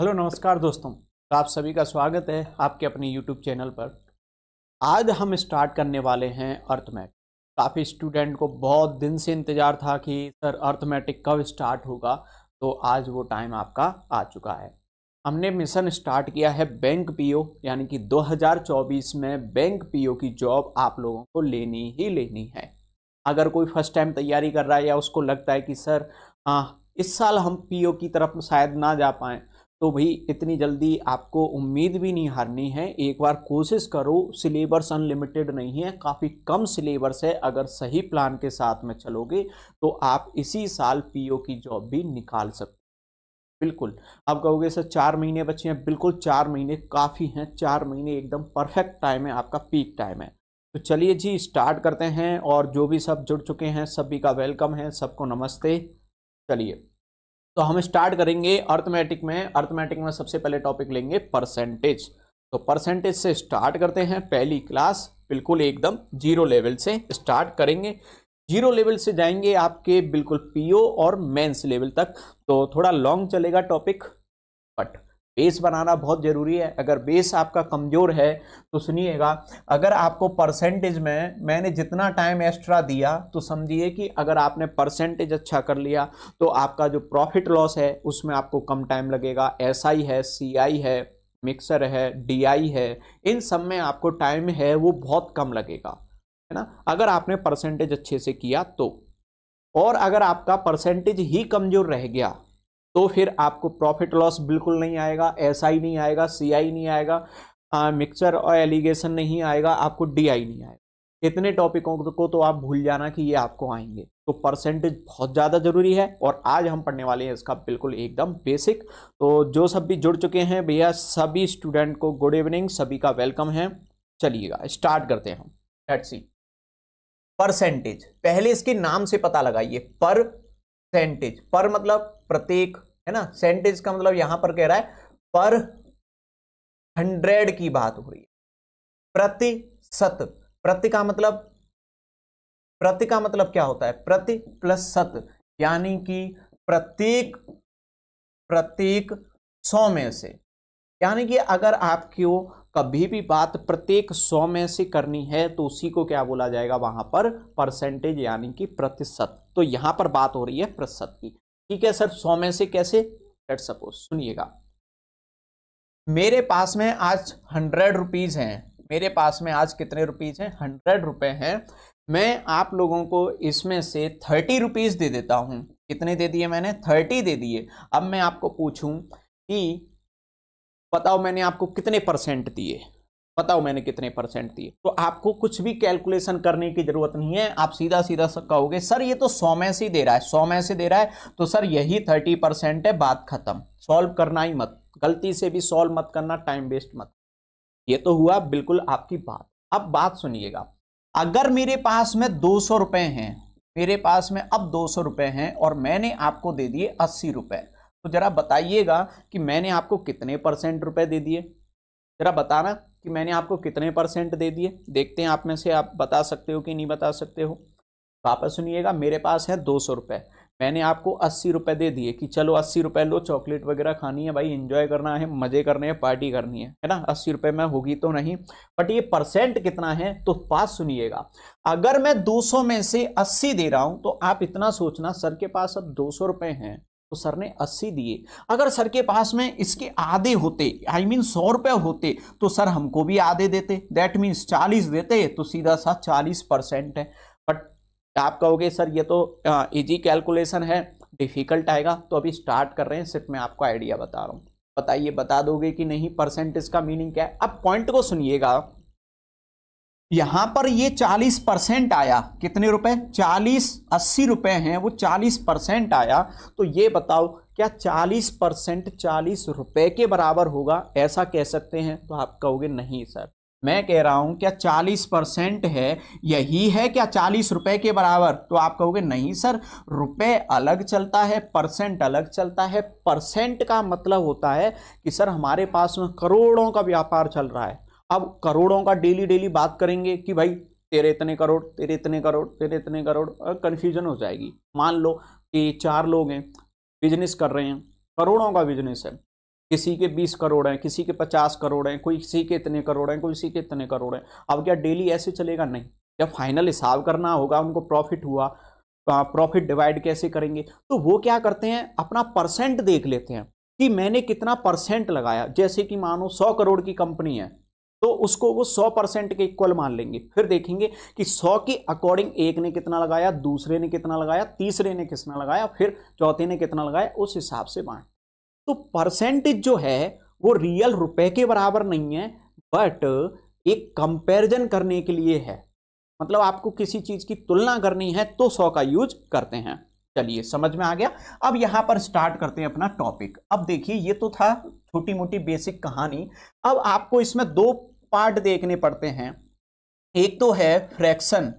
Hello नमस्कार दोस्तों तो आप सभी का स्वागत है आपके अपने यूट्यूब चैनल पर आज हम स्टार्ट करने वाले हैं अर्थमेटिक काफ़ी स्टूडेंट को बहुत दिन से इंतज़ार था कि सर अर्थमेटिक कब स्टार्ट होगा तो आज वो टाइम आपका आ चुका है हमने मिशन स्टार्ट किया है बैंक पीओ यानी कि 2024 में बैंक पीओ की जॉब आप लोगों को लेनी ही लेनी है अगर कोई फर्स्ट टाइम तैयारी कर रहा है या उसको लगता है कि सर हाँ इस साल हम पीओ की तरफ शायद ना जा पाएँ तो भाई इतनी जल्दी आपको उम्मीद भी नहीं हारनी है एक बार कोशिश करो सिलेबस अनलिमिटेड नहीं है काफ़ी कम सिलेबस है अगर सही प्लान के साथ में चलोगे तो आप इसी साल पीओ की जॉब भी निकाल सकते बिल्कुल आप कहोगे सर चार महीने बचे हैं बिल्कुल चार महीने काफ़ी हैं चार महीने एकदम परफेक्ट टाइम है आपका पीक टाइम है तो चलिए जी स्टार्ट करते हैं और जो भी सब जुड़ चुके हैं सभी का वेलकम है सबको नमस्ते चलिए तो हम स्टार्ट करेंगे अर्थमेटिक में अर्थमेटिक में सबसे पहले टॉपिक लेंगे परसेंटेज तो परसेंटेज से स्टार्ट करते हैं पहली क्लास बिल्कुल एकदम जीरो लेवल से स्टार्ट करेंगे जीरो लेवल से जाएंगे आपके बिल्कुल पीओ और मेंस लेवल तक तो थोड़ा लॉन्ग चलेगा टॉपिक बट बेस बनाना बहुत ज़रूरी है अगर बेस आपका कमज़ोर है तो सुनिएगा अगर आपको परसेंटेज में मैंने जितना टाइम एक्स्ट्रा दिया तो समझिए कि अगर आपने परसेंटेज अच्छा कर लिया तो आपका जो प्रॉफिट लॉस है उसमें आपको कम टाइम लगेगा एस SI है सी है मिक्सर है डी है इन सब में आपको टाइम है वो बहुत कम लगेगा है ना अगर आपने परसेंटेज अच्छे से किया तो और अगर आपका परसेंटेज ही कमज़ोर रह गया तो फिर आपको प्रॉफिट लॉस बिल्कुल नहीं आएगा एस आई नहीं आएगा सी नहीं आएगा मिक्सचर और एलिगेशन नहीं आएगा आपको डी नहीं आएगा इतने टॉपिकों को तो आप भूल जाना कि ये आपको आएंगे तो परसेंटेज बहुत ज़्यादा ज़रूरी है और आज हम पढ़ने वाले हैं इसका बिल्कुल एकदम बेसिक तो जो सब भी जुड़ चुके हैं भैया सभी स्टूडेंट को गुड इवनिंग सभी का वेलकम है चलिएगा स्टार्ट करते हैं हम लेट्स सी परसेंटेज पहले इसके नाम से पता लगाइए परसेंटेज पर मतलब प्रत्येक है ना सेंटेज का मतलब यहां पर कह रहा है पर हंड्रेड की बात हो रही है प्रति सत प्रति का मतलब प्रति का मतलब क्या होता है प्रति प्लस सत यानी कि प्रतीक प्रतीक सौ में से यानी कि अगर आपको कभी भी बात प्रत्येक सौ में से करनी है तो उसी को क्या बोला जाएगा वहां पर परसेंटेज यानी कि प्रतिशत तो यहां पर बात हो रही है प्रतिशत की ठीक है सर सौ में से कैसे लेट सपोज सुनिएगा मेरे पास में आज हंड्रेड रुपीज हैं मेरे पास में आज कितने रुपीज हैं हंड्रेड रुपए हैं मैं आप लोगों को इसमें से थर्टी रुपीज दे देता हूँ कितने दे दिए मैंने थर्टी दे दिए अब मैं आपको पूछूं कि बताओ मैंने आपको कितने परसेंट दिए बताओ मैंने कितने परसेंट दिए तो आपको कुछ भी कैलकुलेशन करने की जरूरत नहीं है आप सीधा सीधा कहोगे सर ये तो सौ में से दे रहा है सौ में से दे रहा है तो सर यही थर्टी परसेंट है बात खत्म सॉल्व करना ही मत गलती से भी सॉल्व मत करना टाइम वेस्ट मत ये तो हुआ बिल्कुल आपकी बात अब बात सुनिएगा अगर मेरे पास में दो सौ रुपये हैं मेरे पास में अब दो सौ रुपये हैं और मैंने आपको दे दिए अस्सी रुपये तो जरा बताइएगा कि मैंने आपको कितने परसेंट रुपए दे दिए जरा बताना कि मैंने आपको कितने परसेंट दे दिए देखते हैं आप में से आप बता सकते हो कि नहीं बता सकते हो वापस सुनिएगा मेरे पास है दो सौ रुपये मैंने आपको अस्सी रुपये दे दिए कि चलो अस्सी रुपये लो चॉकलेट वगैरह खानी है भाई इन्जॉय करना है मज़े करने हैं पार्टी करनी है है ना अस्सी रुपये में होगी तो नहीं बट ये परसेंट कितना है तो पास सुनिएगा अगर मैं दो सौ में से अस्सी दे रहा हूँ तो आप इतना सोचना सर के पास अब दो सौ रुपये हैं तो सर ने अस्सी दिए अगर सर के पास में इसके आधे होते आई मीन सौ रुपये होते तो सर हमको भी आधे देते दैट मीन्स चालीस देते तो सीधा सा चालीस परसेंट है बट आप कहोगे सर ये तो इजी कैलकुलेशन है डिफिकल्ट आएगा तो अभी स्टार्ट कर रहे हैं सिर्फ मैं आपको आइडिया बता रहा हूँ बताइए बता दोगे कि नहीं परसेंटेज का मीनिंग क्या है अब पॉइंट को सुनिएगा यहां पर ये 40 परसेंट आया कितने रुपए 40 अस्सी रुपए हैं वो 40 परसेंट आया तो ये बताओ क्या 40 परसेंट चालीस रुपए के बराबर होगा ऐसा कह सकते हैं तो आप कहोगे नहीं सर मैं कह रहा हूं क्या 40 परसेंट है यही है क्या 40 रुपए के बराबर तो आप कहोगे नहीं सर रुपए अलग चलता है परसेंट अलग चलता है परसेंट का मतलब होता है कि सर हमारे पास में करोड़ों का व्यापार चल रहा है अब करोड़ों का डेली डेली बात करेंगे कि भाई तेरे इतने करोड़ तेरे इतने करोड़ तेरे इतने करोड़ कन्फ्यूजन हो जाएगी मान लो कि चार लोग हैं बिजनेस कर रहे हैं करोड़ों का बिजनेस है किसी के बीस करोड़ हैं किसी के पचास करोड़ हैं कोई किसी के इतने करोड़ हैं कोई किसी के इतने करोड़ हैं अब क्या डेली ऐसे चलेगा नहीं जब फाइनल हिसाब करना होगा उनको प्रॉफिट हुआ तो प्रॉफिट डिवाइड कैसे करेंगे तो वो क्या करते हैं अपना परसेंट देख लेते हैं कि मैंने कितना परसेंट लगाया जैसे कि मानो सौ करोड़ की कंपनी है तो उसको वो सौ परसेंट के इक्वल मान लेंगे फिर देखेंगे कि सौ के अकॉर्डिंग एक ने कितना लगाया दूसरे ने कितना लगाया तीसरे ने कितना लगाया फिर चौथे ने कितना लगाया उस हिसाब से बांट तो परसेंटेज जो है वो रियल रुपए के बराबर नहीं है बट एक कंपैरिजन करने के लिए है मतलब आपको किसी चीज़ की तुलना करनी है तो सौ का यूज करते हैं चलिए समझ में आ गया अब यहां पर स्टार्ट करते हैं अपना टॉपिक अब देखिए ये तो था छोटी मोटी बेसिक कहानी अब आपको इसमें दो पार्ट देखने पड़ते हैं एक तो है फ्रैक्शन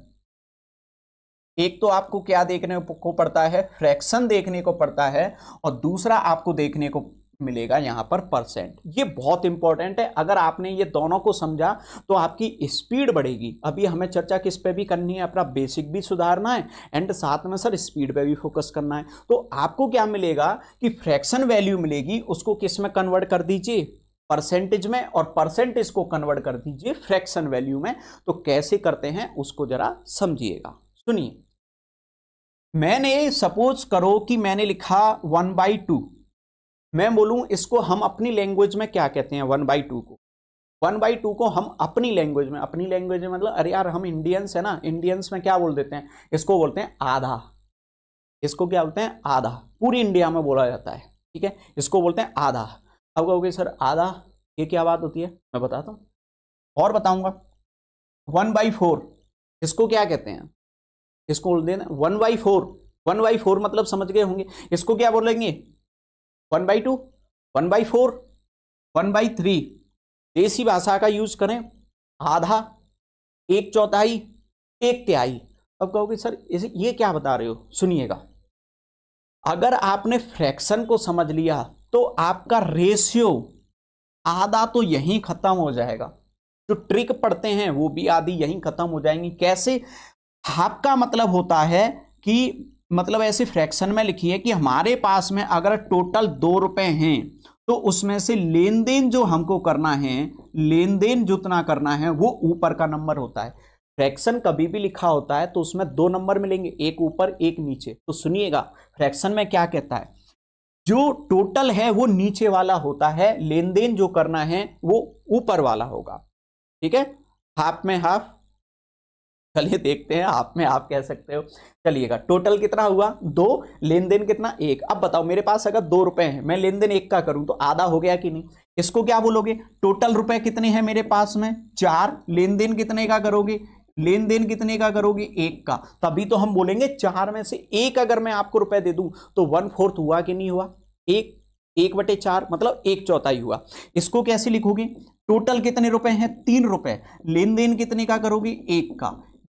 एक तो आपको क्या देखने को पड़ता है फ्रैक्शन देखने को पड़ता है और दूसरा आपको देखने को मिलेगा यहां पर परसेंट ये बहुत इंपॉर्टेंट है अगर आपने ये दोनों को समझा तो आपकी स्पीड बढ़ेगी अभी हमें चर्चा किस पे भी करनी है अपना बेसिक भी सुधारना है एंड साथ में सर स्पीड पे भी फोकस करना है तो आपको क्या मिलेगा कि फ्रैक्शन वैल्यू मिलेगी उसको किस में कन्वर्ट कर दीजिए परसेंटेज में और परसेंटेज को कन्वर्ट कर दीजिए फ्रैक्शन वैल्यू में तो कैसे करते हैं उसको जरा समझिएगा सुनिए मैंने सपोज करो कि मैंने लिखा वन बाई टू मैं बोलूँ इसको हम अपनी लैंग्वेज में क्या कहते हैं वन बाई टू को वन बाई टू को हम अपनी लैंग्वेज में अपनी लैंग्वेज में मतलब अरे यार हम इंडियंस है ना इंडियंस में क्या बोल देते हैं इसको बोलते हैं आधा इसको क्या बोलते हैं आधा पूरी इंडिया में बोला जाता है ठीक है इसको बोलते हैं आधा अब कहोगे सर आधा ये क्या बात होती है मैं बताता हूँ और बताऊंगा वन बाई फोर इसको क्या कहते हैं इसको बोल देना one by four one by four मतलब समझ गए होंगे इसको क्या बोलेंगे one by two one by four one by three देसी भाषा का यूज करें आधा एक चौथाई एक तिहाई अब कहोगे सर इसे ये क्या बता रहे हो सुनिएगा अगर आपने फ्रैक्शन को समझ लिया तो आपका रेशियो आधा तो यहीं खत्म हो जाएगा जो ट्रिक पढ़ते हैं वो भी आधी यहीं खत्म हो जाएंगी कैसे हाफ का मतलब होता है कि मतलब ऐसे फ्रैक्शन में लिखी है कि हमारे पास में अगर टोटल दो रुपए हैं तो उसमें से लेन देन जो हमको करना है लेन देन जितना करना है वो ऊपर का नंबर होता है फ्रैक्शन कभी भी लिखा होता है तो उसमें दो नंबर मिलेंगे एक ऊपर एक नीचे तो सुनिएगा फ्रैक्शन में क्या कहता है जो टोटल है वो नीचे वाला होता है लेन देन जो करना है वो ऊपर वाला होगा ठीक है हाफ में हाफ चलिए देखते हैं आप में आप कह सकते हो चलिएगा टोटल कितना हुआ दो लेन देन कितना एक अब बताओ मेरे पास अगर दो रुपए हैं मैं लेन देन एक का करूं तो आधा हो गया कि नहीं इसको क्या बोलोगे टोटल रुपए कितने हैं मेरे पास में चार लेन देन कितने का करोगे लेन देन कितने का करोगे एक का तभी तो हम बोलेंगे चार में से एक अगर मैं आपको रुपए दे दू तो वन फोर्थ हुआ कि नहीं हुआ एक एक बटे चार मतलब एक चौथाई हुआ इसको कैसे लिखोगे टोटल कितने रुपए हैं तीन रुपए लेन देन कितने का करोगे एक का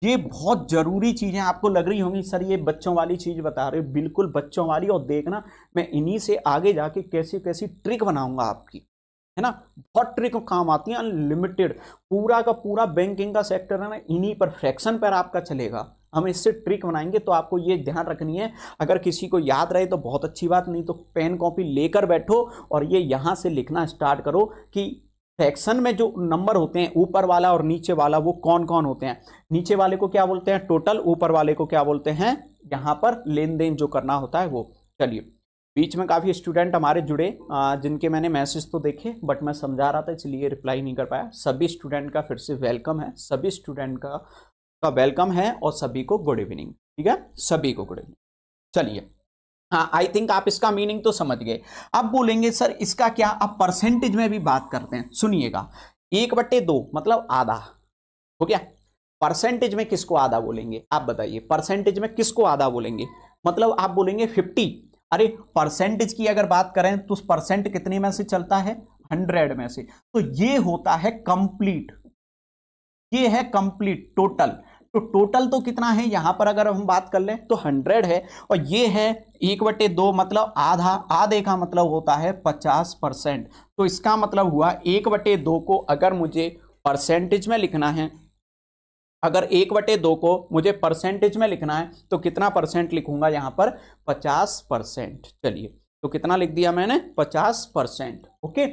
ये बहुत ज़रूरी चीज़ें आपको लग रही होंगी सर ये बच्चों वाली चीज़ बता रहे हो बिल्कुल बच्चों वाली और देखना मैं इन्हीं से आगे जाके कैसी कैसी ट्रिक बनाऊंगा आपकी है ना बहुत ट्रिक काम आती है अनलिमिटेड पूरा का पूरा बैंकिंग का सेक्टर है ना इन्हीं पर फ्रैक्शन पर आपका चलेगा हम इससे ट्रिक बनाएंगे तो आपको ये ध्यान रखनी है अगर किसी को याद रहे तो बहुत अच्छी बात नहीं तो पेन कॉपी लेकर बैठो और ये यहाँ से लिखना स्टार्ट करो कि फ्रैक्शन में जो नंबर होते हैं ऊपर वाला और नीचे वाला वो कौन कौन होते हैं नीचे वाले को क्या बोलते हैं टोटल ऊपर वाले को क्या बोलते हैं यहाँ पर लेन देन जो करना होता है वो चलिए बीच में काफ़ी स्टूडेंट हमारे जुड़े जिनके मैंने मैसेज तो देखे बट मैं समझा रहा था इसलिए रिप्लाई नहीं कर पाया सभी स्टूडेंट का फिर से वेलकम है सभी स्टूडेंट का का वेलकम है और सभी को गुड इवनिंग ठीक है सभी को गुड इवनिंग चलिए हाँ आई थिंक आप इसका मीनिंग तो समझ गए अब बोलेंगे सर इसका क्या आप परसेंटेज में भी बात करते हैं सुनिएगा एक बट्टे दो मतलब आधा हो गया परसेंटेज में किसको आधा बोलेंगे आप बताइए परसेंटेज में किसको आधा बोलेंगे मतलब आप बोलेंगे फिफ्टी अरे परसेंटेज की अगर बात करें तो परसेंट कितने में से चलता है हंड्रेड में से तो ये होता है कंप्लीट ये है कंप्लीट टोटल तो टोटल तो कितना है यहां पर अगर हम बात कर लें तो हंड्रेड है और ये है एक बटे दो मतलब आधा आधे का मतलब होता है पचास परसेंट तो इसका मतलब हुआ एक बटे दो को अगर मुझे परसेंटेज में लिखना है अगर एक बटे दो को मुझे परसेंटेज में लिखना है तो कितना परसेंट लिखूंगा यहां पर पचास परसेंट चलिए तो कितना लिख दिया मैंने पचास परसेंट ओके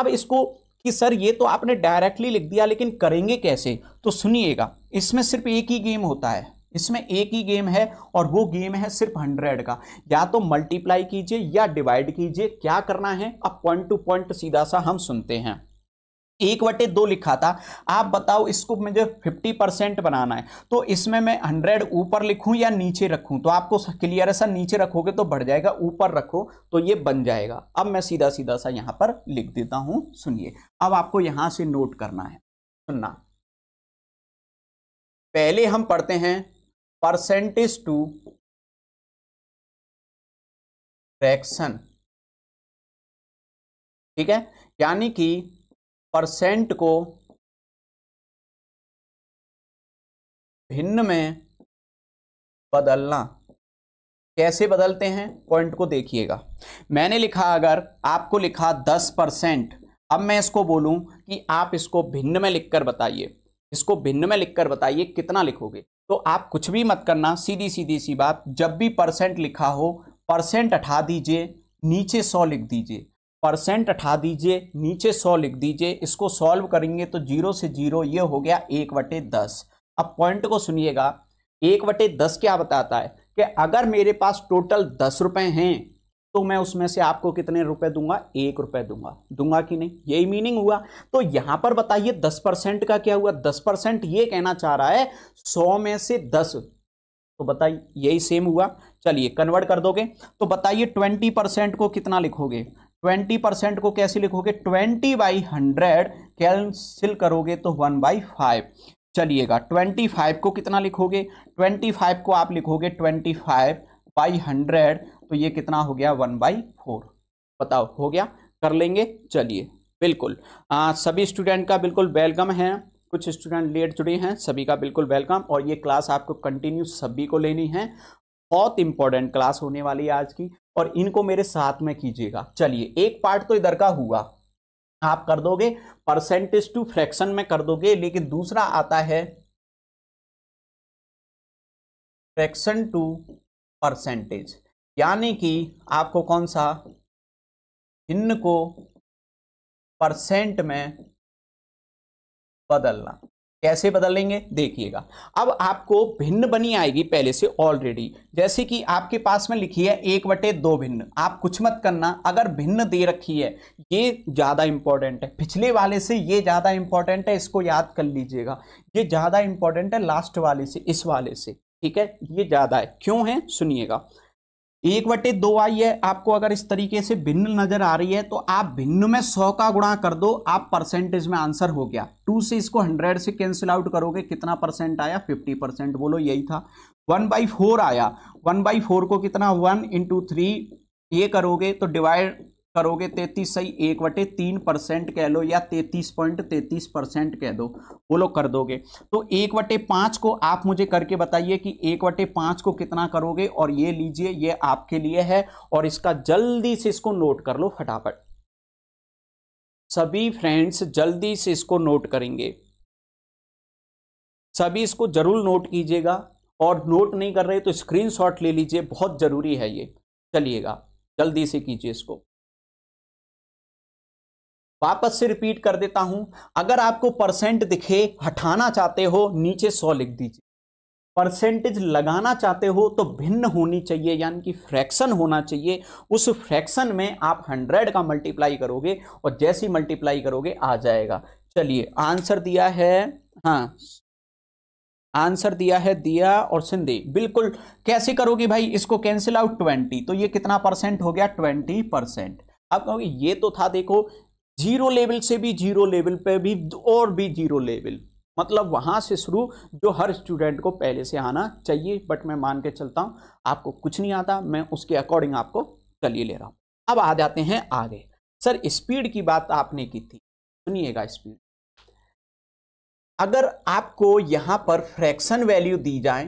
अब इसको कि सर ये तो आपने डायरेक्टली लिख दिया लेकिन करेंगे कैसे तो सुनिएगा इसमें सिर्फ एक ही गेम होता है इसमें एक ही गेम है और वो गेम है सिर्फ हंड्रेड का या तो मल्टीप्लाई कीजिए या डिवाइड कीजिए क्या करना है अब पॉइंट टू पॉइंट सीधा सा हम सुनते हैं एक बटे दो लिखा था आप बताओ इसको मुझे फिफ्टी परसेंट बनाना है तो इसमें मैं हंड्रेड ऊपर लिखूं या नीचे रखूं तो आपको क्लियर है सर नीचे रखोगे तो बढ़ जाएगा ऊपर रखो तो ये बन जाएगा अब मैं सीधा सीधा सा यहां पर लिख देता हूं सुनिए अब आपको यहां से नोट करना है सुनना पहले हम पढ़ते हैं परसेंटेज टू फ्रैक्शन ठीक है यानी कि परसेंट को भिन्न में बदलना कैसे बदलते हैं पॉइंट को देखिएगा मैंने लिखा अगर आपको लिखा दस परसेंट अब मैं इसको बोलूं कि आप इसको भिन्न में लिखकर बताइए इसको भिन्न में लिखकर बताइए कितना लिखोगे तो आप कुछ भी मत करना सीधी सीधी सी बात जब भी परसेंट लिखा हो परसेंट हटा दीजिए नीचे सौ लिख दीजिए परसेंट उठा दीजिए नीचे सौ लिख दीजिए इसको सॉल्व करेंगे तो जीरो से जीरो ये हो गया एक बटे दस अब पॉइंट को सुनिएगा एक बटे दस क्या बताता है कि अगर मेरे पास टोटल दस रुपए हैं तो मैं उसमें से आपको कितने रुपए दूंगा एक रुपए दूंगा दूंगा कि नहीं यही मीनिंग हुआ तो यहां पर बताइए दस परसेंट का क्या हुआ दस परसेंट ये कहना चाह रहा है सौ में से दस तो बताइए यही सेम हुआ चलिए कन्वर्ट कर दोगे तो बताइए ट्वेंटी परसेंट को कितना लिखोगे ट्वेंटी परसेंट को कैसे लिखोगे ट्वेंटी बाई हंड्रेड कैंसिल करोगे तो वन बाई फाइव चलिएगा ट्वेंटी फाइव को कितना लिखोगे ट्वेंटी फाइव को आप लिखोगे ट्वेंटी फाइव बाई हंड्रेड तो ये कितना हो गया वन बाई फोर बताओ हो गया कर लेंगे चलिए बिल्कुल आ, सभी स्टूडेंट का बिल्कुल वेलकम है कुछ स्टूडेंट लेट जुड़े हैं सभी का बिल्कुल वेलकम और ये क्लास आपको कंटिन्यू सभी को लेनी है बहुत इंपॉर्टेंट क्लास होने वाली है आज की और इनको मेरे साथ में कीजिएगा चलिए एक पार्ट तो इधर का हुआ आप कर दोगे परसेंटेज टू फ्रैक्शन में कर दोगे लेकिन दूसरा आता है फ्रैक्शन टू परसेंटेज यानी कि आपको कौन सा चिन्ह को परसेंट में बदलना कैसे बदलेंगे देखिएगा अब आपको भिन्न बनी आएगी पहले से ऑलरेडी जैसे कि आपके पास में लिखी है एक बटे दो भिन्न आप कुछ मत करना अगर भिन्न दे रखी है ये ज़्यादा इंपॉर्टेंट है पिछले वाले से ये ज़्यादा इंपॉर्टेंट है इसको याद कर लीजिएगा ये ज़्यादा इंपॉर्टेंट है लास्ट वाले से इस वाले से ठीक है ये ज़्यादा है क्यों है सुनिएगा एक बटे दो आई है आपको अगर इस तरीके से भिन्न नजर आ रही है तो आप भिन्न में सौ का गुणा कर दो आप परसेंटेज में आंसर हो गया टू से इसको हंड्रेड से कैंसिल आउट करोगे कितना परसेंट आया फिफ्टी परसेंट बोलो यही था वन बाई फोर आया वन बाई फोर को कितना वन इंटू थ्री ये करोगे तो डिवाइड करोगे तैतीस सही एक बटे तीन परसेंट कह लो या तैतीस पॉइंट तैतीस परसेंट कह दो वो लोग कर दोगे तो एक बटे पाँच को आप मुझे करके बताइए कि एक बटे पाँच को कितना करोगे और ये लीजिए ये आपके लिए है और इसका जल्दी से इसको नोट कर लो फटाफट सभी फ्रेंड्स जल्दी से इसको नोट करेंगे सभी इसको जरूर नोट कीजिएगा और नोट नहीं कर रहे तो स्क्रीनशॉट ले लीजिए बहुत ज़रूरी है ये चलिएगा जल्दी से कीजिए इसको वापस से रिपीट कर देता हूं अगर आपको परसेंट दिखे हटाना चाहते हो नीचे सौ लिख दीजिए परसेंटेज लगाना चाहते हो तो भिन्न होनी चाहिए यानी कि फ्रैक्शन होना चाहिए उस फ्रैक्शन में आप 100 का मल्टीप्लाई करोगे और जैसी मल्टीप्लाई करोगे आ जाएगा चलिए आंसर दिया है हाँ आंसर दिया है दिया और सिंधी बिल्कुल कैसे करोगी भाई इसको कैंसिल आउट ट्वेंटी तो ये कितना परसेंट हो गया ट्वेंटी परसेंट आप कहोगे ये तो था देखो जीरो लेवल से भी जीरो लेवल पे भी और भी जीरो लेवल मतलब वहाँ से शुरू जो हर स्टूडेंट को पहले से आना चाहिए बट मैं मान के चलता हूँ आपको कुछ नहीं आता मैं उसके अकॉर्डिंग आपको चलिए ले रहा हूँ अब आ जाते हैं आगे सर स्पीड की बात आपने की थी सुनिएगा स्पीड अगर आपको यहाँ पर फ्रैक्शन वैल्यू दी जाए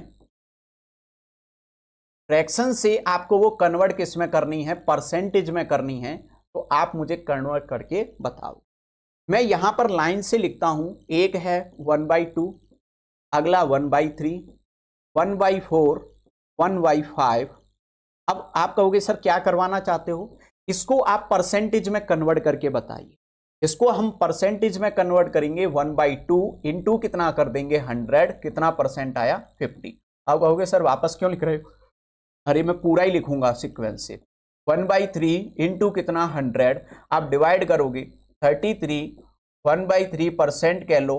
फ्रैक्शन से आपको वो कन्वर्ट किस में करनी है परसेंटेज में करनी है तो आप मुझे कन्वर्ट करके बताओ मैं यहां पर लाइन से लिखता हूं एक है वन बाई टू अगला one by three one by four one by five अब आप कहोगे सर क्या करवाना चाहते हो इसको आप परसेंटेज में कन्वर्ट करके बताइए इसको हम परसेंटेज में कन्वर्ट करेंगे one by two into कितना कर देंगे हंड्रेड कितना परसेंट आया फिफ्टी अब कहोगे सर वापस क्यों लिख रहे हो अरे मैं पूरा ही लिखूंगा सिक्वेंस से वन बाई थ्री इंटू कितना हंड्रेड आप डिवाइड करोगे thirty three one by three percent कह लो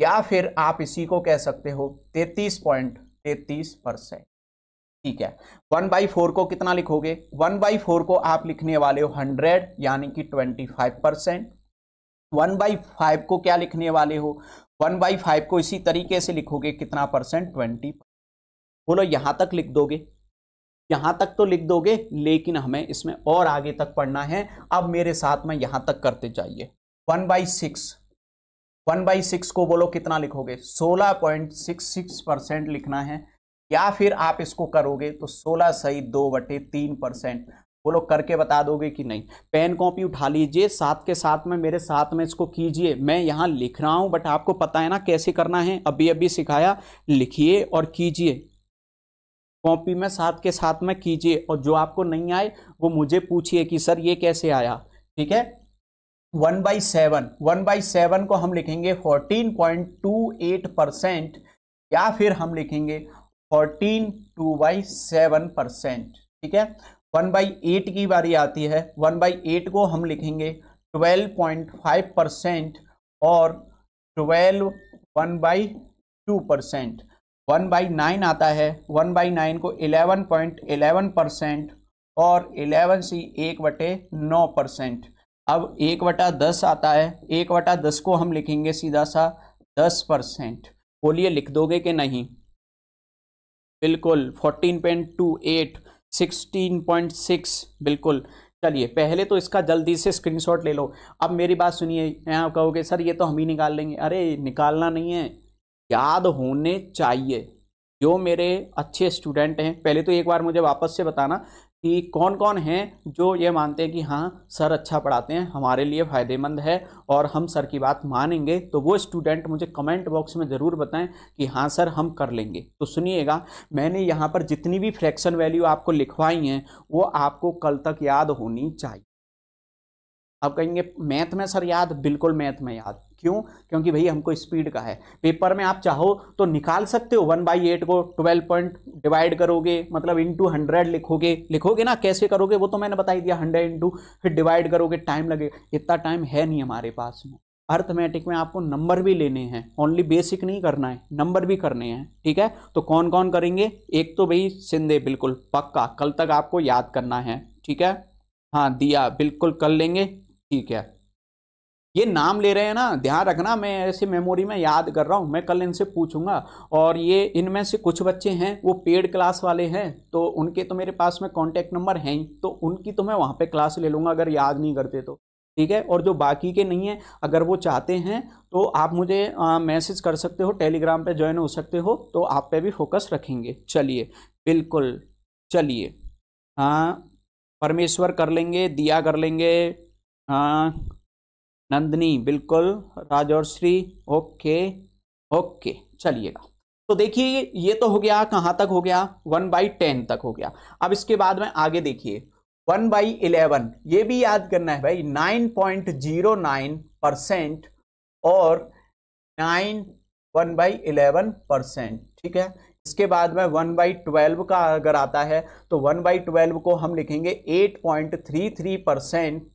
या फिर आप इसी को कह सकते हो तैतीस पॉइंट तैतीस परसेंट ठीक है वन बाई फोर को कितना लिखोगे वन बाई फोर को आप लिखने वाले हो हंड्रेड यानी कि twenty five percent one by five को क्या लिखने वाले हो वन बाई फाइव को इसी तरीके से लिखोगे कितना परसेंट ट्वेंटी बोलो यहाँ तक लिख दोगे यहां तक तो लिख दोगे लेकिन हमें इसमें और आगे तक पढ़ना है अब मेरे साथ में यहां तक करते जाइए one by six one by six को बोलो कितना लिखोगे सोलह पॉइंट सिक्स सिक्स परसेंट लिखना है या फिर आप इसको करोगे तो सोलह सही दो बटे तीन परसेंट बोलो करके बता दोगे कि नहीं पेन कॉपी उठा लीजिए साथ के साथ में मेरे साथ में इसको कीजिए मैं यहाँ लिख रहा हूँ बट आपको पता है ना कैसे करना है अभी अभी सिखाया लिखिए और कीजिए कॉपी में साथ के साथ में कीजिए और जो आपको नहीं आए वो मुझे पूछिए कि सर ये कैसे आया ठीक है one by seven one by seven को हम लिखेंगे fourteen point two eight percent या फिर हम लिखेंगे fourteen two by seven percent ठीक है वन बाई एट की बारी आती है वन बाई एट को हम लिखेंगे ट्वेल्व पॉइंट फाइव परसेंट और twelve one by two percent one by nine आता है वन बाई नाइन को एलेवन पॉइंट एलेवन परसेंट और एलेवन सी एक बटे नौ परसेंट अब एक बटा दस आता है एक बटा दस को हम लिखेंगे सीधा सा दस परसेंट बोलिए लिख दोगे कि नहीं बिल्कुल fourteen point two eight sixteen point six बिल्कुल चलिए पहले तो इसका जल्दी से स्क्रीनशॉट ले लो अब मेरी बात सुनिए यहाँ कहोगे सर ये तो हम ही निकाल लेंगे अरे निकालना नहीं है याद होने चाहिए जो मेरे अच्छे स्टूडेंट हैं पहले तो एक बार मुझे वापस से बताना कि कौन कौन हैं जो ये मानते हैं कि हाँ सर अच्छा पढ़ाते हैं हमारे लिए फ़ायदेमंद है और हम सर की बात मानेंगे तो वो स्टूडेंट मुझे कमेंट बॉक्स में ज़रूर बताएं कि हाँ सर हम कर लेंगे तो सुनिएगा मैंने यहाँ पर जितनी भी फ्रैक्शन वैल्यू आपको लिखवाई हैं वो आपको कल तक याद होनी चाहिए आप कहेंगे मैथ में सर याद बिल्कुल मैथ में याद क्यों क्योंकि भाई हमको स्पीड का है पेपर में आप चाहो तो निकाल सकते हो वन बाई एट को ट्वेल्व पॉइंट डिवाइड करोगे मतलब इंटू हंड्रेड लिखोगे लिखोगे ना कैसे करोगे वो तो मैंने बताई दिया हंड्रेड इंटू फिर डिवाइड करोगे टाइम लगेगा इतना टाइम है नहीं हमारे पास में अर्थमेटिक में आपको नंबर भी लेने हैं ओनली बेसिक नहीं करना है नंबर भी करने हैं ठीक है तो कौन कौन करेंगे एक तो भाई सिंधे बिल्कुल पक्का कल तक आपको याद करना है ठीक है हाँ दिया बिल्कुल कर लेंगे ठीक है ये नाम ले रहे हैं ना ध्यान रखना मैं ऐसे मेमोरी में याद कर रहा हूँ मैं कल इनसे पूछूंगा और ये इनमें से कुछ बच्चे हैं वो पेड क्लास वाले हैं तो उनके तो मेरे पास में कॉन्टैक्ट नंबर हैं ही तो उनकी तो मैं वहाँ पे क्लास ले लूँगा अगर याद नहीं करते तो ठीक है और जो बाकी के नहीं हैं अगर वो चाहते हैं तो आप मुझे मैसेज कर सकते हो टेलीग्राम पे ज्वाइन हो सकते हो तो आप पे भी फोकस रखेंगे चलिए बिल्कुल चलिए हाँ परमेश्वर कर लेंगे दिया कर लेंगे हाँ नंदनी बिल्कुल राज और श्री ओके ओके चलिएगा तो देखिए ये तो हो गया कहाँ तक हो गया वन बाई टेन तक हो गया अब इसके बाद में आगे देखिए वन बाई इलेवन ये भी याद करना है भाई nine point zero nine percent और nine one by eleven percent ठीक है इसके बाद में वन बाई ट्वेल्व का अगर आता है तो वन बाई ट्वेल्व को हम लिखेंगे eight point three three percent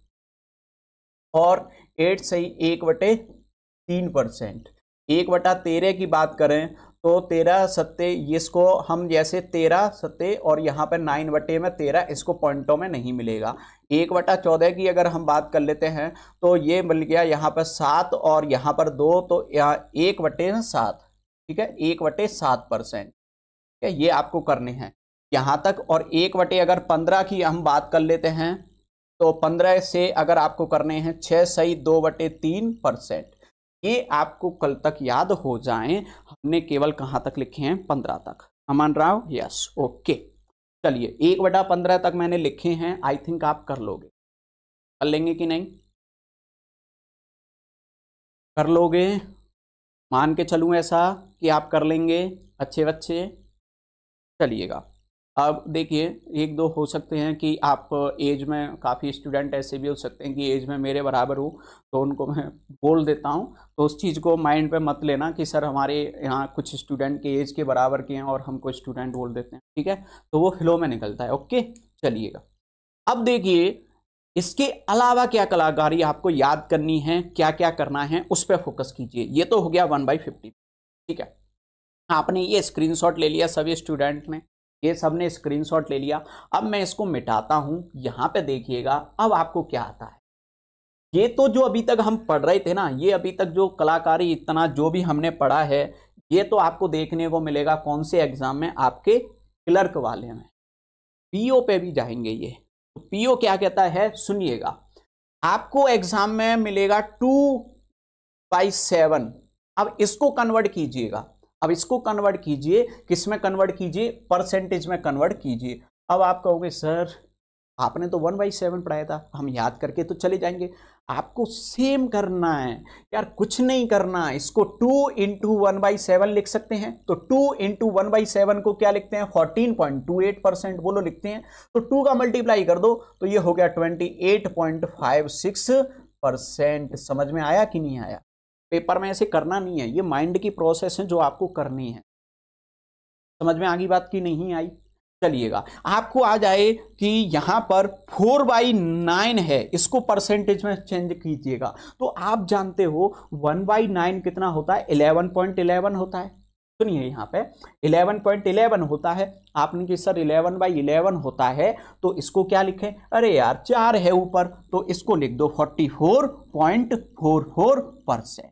और एट सही एक बटे तीन परसेंट एक बटा तेरह की बात करें तो तेरह सत्ते इसको हम जैसे तेरह सत्ते और यहाँ पर नाइन बटे में तेरह इसको पॉइंटों में नहीं मिलेगा एक बटा चौदह की अगर हम बात कर लेते हैं तो ये मिल गया यहाँ पर सात और यहाँ पर दो तो यहाँ एक बटे सात ठीक है एक बटे सात परसेंट ठीक है ये आपको करने हैं यहाँ तक और एक बटे अगर पंद्रह की हम बात कर लेते हैं तो पंद्रह से अगर आपको करने हैं छः सही दो बटे तीन परसेंट ये आपको कल तक याद हो जाए हमने केवल कहाँ तक लिखे हैं पंद्रह तक अमन राव यस ओके चलिए एक बटा पंद्रह तक मैंने लिखे हैं आई थिंक आप कर लोगे कर लेंगे कि नहीं कर लोगे मान के चलूँ ऐसा कि आप कर लेंगे अच्छे बच्चे चलिएगा अब देखिए एक दो हो सकते हैं कि आप एज में काफ़ी स्टूडेंट ऐसे भी हो सकते हैं कि एज में मेरे बराबर हो तो उनको मैं बोल देता हूँ तो उस चीज़ को माइंड पे मत लेना कि सर हमारे यहाँ कुछ स्टूडेंट के एज के बराबर के हैं और हमको स्टूडेंट बोल देते हैं ठीक है तो वो फ्लो में निकलता है ओके चलिएगा अब देखिए इसके अलावा क्या कलाकारी आपको याद करनी है क्या क्या करना है उस पर फोकस कीजिए ये तो हो गया वन बाई फिफ्टी ठीक है आपने ये स्क्रीनशॉट ले लिया सभी स्टूडेंट ने ये सब ने स्क्रीन ले लिया अब मैं इसको मिटाता हूँ यहाँ पे देखिएगा अब आपको क्या आता है ये तो जो अभी तक हम पढ़ रहे थे ना ये अभी तक जो कलाकारी इतना जो भी हमने पढ़ा है ये तो आपको देखने को मिलेगा कौन से एग्जाम में आपके क्लर्क वाले में पीओ पे भी जाएंगे ये तो पीओ क्या कहता है सुनिएगा आपको एग्जाम में मिलेगा टू बाई सेवन अब इसको कन्वर्ट कीजिएगा अब इसको कन्वर्ट कीजिए किस में कन्वर्ट कीजिए परसेंटेज में कन्वर्ट कीजिए अब आप कहोगे सर आपने तो वन बाई सेवन पढ़ाया था हम याद करके तो चले जाएंगे आपको सेम करना है यार कुछ नहीं करना इसको two into one by seven लिख सकते हैं तो two into one by seven को क्या लिखते हैं fourteen point two eight percent बोलो लिखते हैं तो टू का मल्टीप्लाई कर दो तो ये हो गया twenty eight point five six percent समझ में आया कि नहीं आया पेपर में ऐसे करना नहीं है ये माइंड की प्रोसेस है जो आपको करनी है समझ में आगे बात की नहीं आई चलिएगा आपको आ जाए कि यहाँ पर फोर बाई नाइन है इसको परसेंटेज में चेंज कीजिएगा तो आप जानते हो वन बाई नाइन कितना होता है इलेवन पॉइंट इलेवन होता है सुनिए यहाँ पे इलेवन पॉइंट इलेवन होता है आपने कि सर इलेवन बाई इलेवन होता है तो इसको क्या लिखे अरे यार चार है ऊपर तो इसको लिख दो forty four point four four percent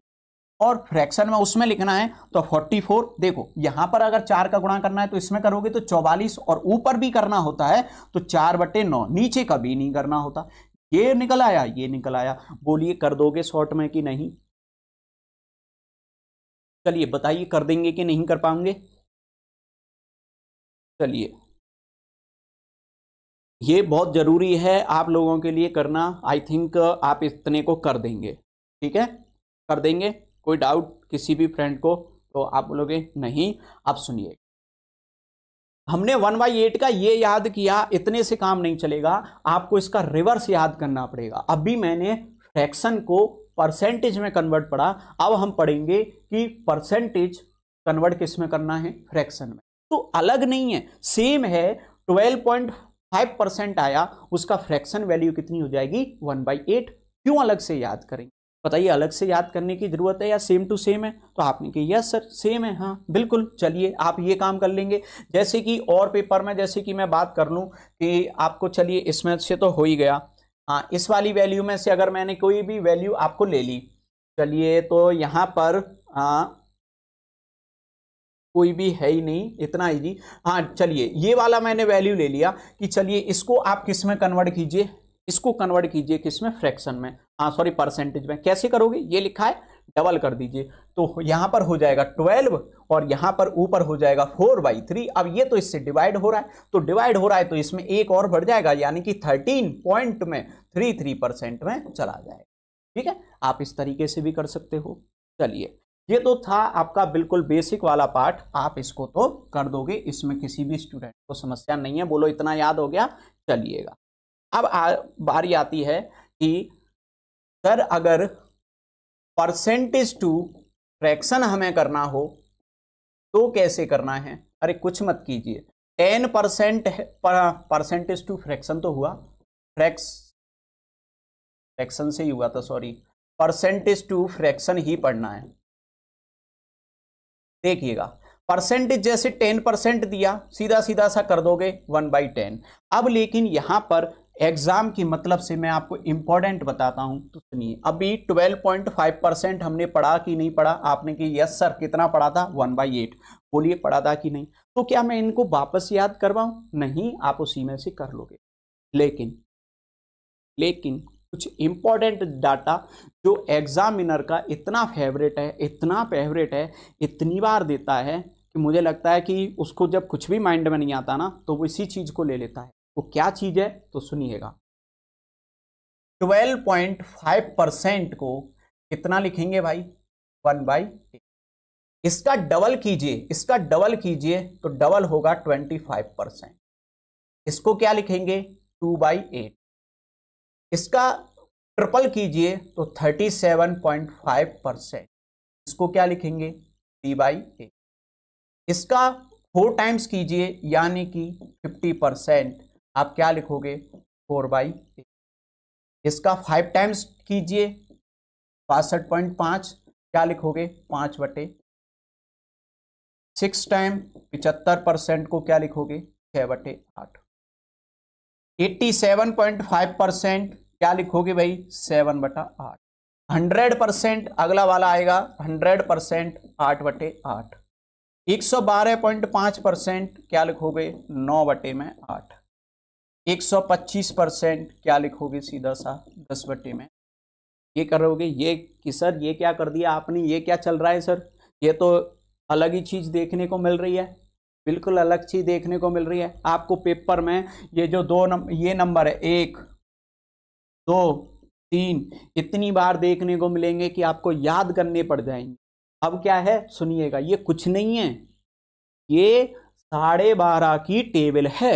और फ्रैक्शन में उसमें लिखना है तो 44 देखो यहां पर अगर चार का गुणा करना है तो इसमें करोगे तो 44 और ऊपर भी करना होता है तो चार बटे नौ नीचे कभी नहीं करना होता ये निकल आया ये निकल आया बोलिए कर दोगे शॉर्ट में कि नहीं चलिए बताइए कर देंगे कि नहीं कर पाऊंगे चलिए ये बहुत ज़रूरी है आप लोगों के लिए करना आई थिंक आप इतने को कर देंगे ठीक है कर देंगे कोई डाउट किसी भी फ्रेंड को तो आप बोलोगे नहीं आप सुनिए हमने वन बाई एट का ये याद किया इतने से काम नहीं चलेगा आपको इसका रिवर्स याद करना पड़ेगा अभी मैंने फ्रैक्शन को परसेंटेज में कन्वर्ट पढ़ा अब हम पढ़ेंगे कि परसेंटेज कन्वर्ट किस में करना है फ्रैक्शन में तो अलग नहीं है सेम है 12.5 परसेंट आया उसका फ्रैक्शन वैल्यू कितनी हो जाएगी वन बाई एट क्यों अलग से याद करेंगे बताइए अलग से याद करने की ज़रूरत है या सेम टू सेम है तो आपने कही यस सर सेम है हाँ बिल्कुल चलिए आप ये काम कर लेंगे जैसे कि और पेपर में जैसे कि मैं बात कर लूँ कि आपको चलिए इसमें से तो हो ही गया हाँ इस वाली वैल्यू में से अगर मैंने कोई भी वैल्यू आपको ले ली चलिए तो यहाँ पर हाँ कोई भी है ही नहीं इतना ईजी हाँ चलिए ये वाला मैंने वैल्यू ले लिया कि चलिए इसको आप किस में कन्वर्ट कीजिए इसको कन्वर्ट कीजिए किस में फ्रैक्शन में हाँ सॉरी परसेंटेज में कैसे करोगे ये लिखा है डबल कर दीजिए तो यहाँ पर हो जाएगा ट्वेल्व और यहाँ पर ऊपर हो जाएगा फोर बाई थ्री अब ये तो इससे डिवाइड हो रहा है तो डिवाइड हो रहा है तो इसमें एक और बढ़ जाएगा यानी कि थर्टीन पॉइंट में थ्री थ्री परसेंट में चला जाएगा ठीक है आप इस तरीके से भी कर सकते हो चलिए ये तो था आपका बिल्कुल बेसिक वाला पार्ट आप इसको तो कर दोगे इसमें किसी भी स्टूडेंट को समस्या नहीं है बोलो इतना याद हो गया चलिएगा अब आ, बारी आती है कि सर अगर परसेंटेज टू फ्रैक्शन हमें करना हो तो कैसे करना है अरे कुछ मत कीजिए ten percent percentage to fraction तो हुआ फ्रैक्स फ्रैक्शन से ही हुआ था सॉरी परसेंटेज टू फ्रैक्शन ही पढ़ना है देखिएगा परसेंटेज जैसे टेन परसेंट दिया सीधा सीधा सा कर दोगे वन बाई टेन अब लेकिन यहां पर एग्ज़ाम की मतलब से मैं आपको इम्पोर्टेंट बताता हूं तो सुनिए अभी 12.5 परसेंट हमने पढ़ा कि नहीं पढ़ा आपने कि यस सर कितना पढ़ा था वन बाई एट बोलिए पढ़ा था कि नहीं तो क्या मैं इनको वापस याद करवाऊँ नहीं आप उसी में से कर लोगे लेकिन लेकिन कुछ इम्पोर्टेंट डाटा जो एग्जामिनर का इतना फेवरेट है इतना फेवरेट है इतनी बार देता है कि मुझे लगता है कि उसको जब कुछ भी माइंड में नहीं आता ना तो वो इसी चीज़ को ले लेता है वो क्या चीज़ है तो सुनिएगा 12.5 परसेंट को कितना लिखेंगे भाई वन बाई इसका डबल कीजिए इसका डबल कीजिए तो डबल होगा 25 परसेंट इसको क्या लिखेंगे टू बाई एट इसका ट्रिपल कीजिए तो 37.5 परसेंट इसको क्या लिखेंगे थ्री बाई एट इसका फोर टाइम्स कीजिए यानी कि 50 परसेंट आप क्या लिखोगे फोर बाई इसका फाइव टाइम्स कीजिए बासठ पॉइंट पाँच क्या लिखोगे पाँच बटे सिक्स टाइम पिचहत्तर परसेंट को क्या लिखोगे छः बटे आठ eighty seven point five percent क्या लिखोगे भाई सेवन बटा आठ हंड्रेड परसेंट अगला वाला आएगा हंड्रेड परसेंट आठ बटे आठ एक सौ बारह पॉइंट पाँच परसेंट क्या लिखोगे नौ बटे में आठ 125 परसेंट क्या लिखोगे सीधा सा दस बट्टे में ये करोगे ये कि सर ये क्या कर दिया आपने ये क्या चल रहा है सर ये तो अलग ही चीज़ देखने को मिल रही है बिल्कुल अलग चीज़ देखने को मिल रही है आपको पेपर में ये जो दो नंबर ये नंबर है एक दो तीन इतनी बार देखने को मिलेंगे कि आपको याद करने पड़ जाएंगे अब क्या है सुनिएगा ये कुछ नहीं है ये साढ़े बारह की टेबल है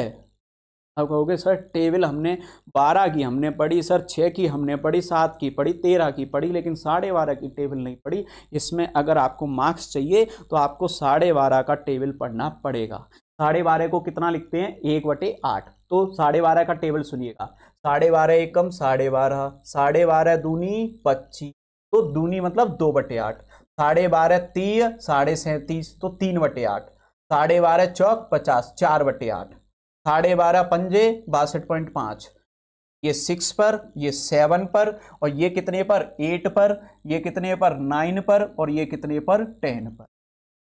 अब कहोगे सर टेबल हमने बारह की हमने पढ़ी सर छः की हमने पढ़ी सात की पढ़ी तेरह की पढ़ी लेकिन साढ़े बारह की टेबल नहीं पढ़ी इसमें अगर आपको मार्क्स चाहिए तो आपको साढ़े बारह का टेबल पढ़ना पड़ेगा साढ़े बारह को कितना लिखते हैं एक बटे आठ तो साढ़े बारह का टेबल सुनिएगा साढ़े बारह एकम साढ़े बारह साढ़े बारह दूनी पच्चीस तो दूनी मतलब दो बटे आठ साढ़े बारह तीय साढ़े सैंतीस तो तीन बटे आठ साढ़े बारह चौक पचास चार बटे आठ साढ़े बारह पंजे बासठ पॉइंट पाँच ये सिक्स पर ये सेवन पर और ये कितने पर एट पर ये कितने पर नाइन पर और ये कितने पर टेन पर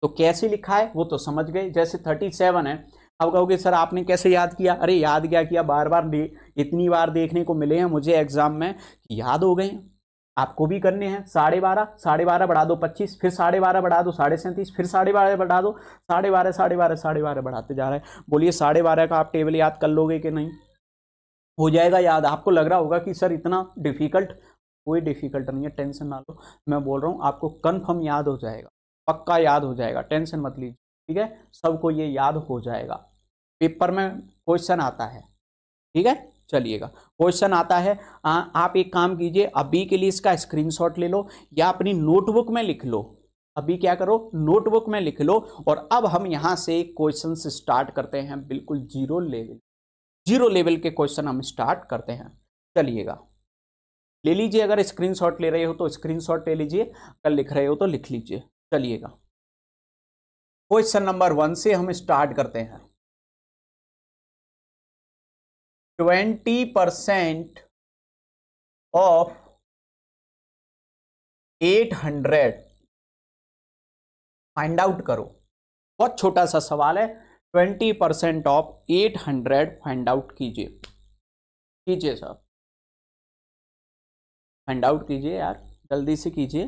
तो कैसे लिखा है वो तो समझ गए जैसे थर्टी सेवन है अब कहोगे सर आपने कैसे याद किया अरे याद क्या किया बार बार इतनी बार देखने को मिले हैं मुझे एग्जाम में याद हो गए आपको भी करने हैं साढ़े बारह साढ़े बारह बढ़ा दो पच्चीस फिर साढ़े बारह बढ़ा दो साढ़े सैंतीस फिर साढ़े बारह बढ़ा दो साढ़े बारह साढ़े बारह साढ़े बारह बढ़ाते जा रहे हैं बोलिए साढ़े बारह का आप टेबल याद कर लोगे कि नहीं हो जाएगा याद आपको लग रहा होगा कि सर इतना डिफिकल्ट कोई डिफिकल्ट नहीं है टेंशन ना लो मैं बोल रहा हूँ आपको कन्फर्म याद हो जाएगा पक्का याद हो जाएगा टेंशन मत लीजिए ठीक है सबको ये याद हो जाएगा पेपर में क्वेश्चन आता है ठीक है चलिएगा क्वेश्चन आता है आ, आप एक काम कीजिए अभी के लिए इसका स्क्रीनशॉट ले लो या अपनी नोटबुक में लिख लो अभी क्या करो नोटबुक में लिख लो और अब हम यहां से क्वेश्चन स्टार्ट करते हैं बिल्कुल जीरो लेवल जीरो लेवल के क्वेश्चन हम स्टार्ट करते हैं चलिएगा ले लीजिए अगर स्क्रीनशॉट ले रहे हो तो स्क्रीनशॉट ले लीजिए अगर लिख रहे हो तो लिख लीजिए चलिएगा क्वेश्चन नंबर वन से हम स्टार्ट करते हैं twenty percent of eight hundred find out करो बहुत छोटा सा सवाल है twenty percent of eight hundred find out कीजिए कीजिए साहब फाइंड आउट कीजिए यार जल्दी से कीजिए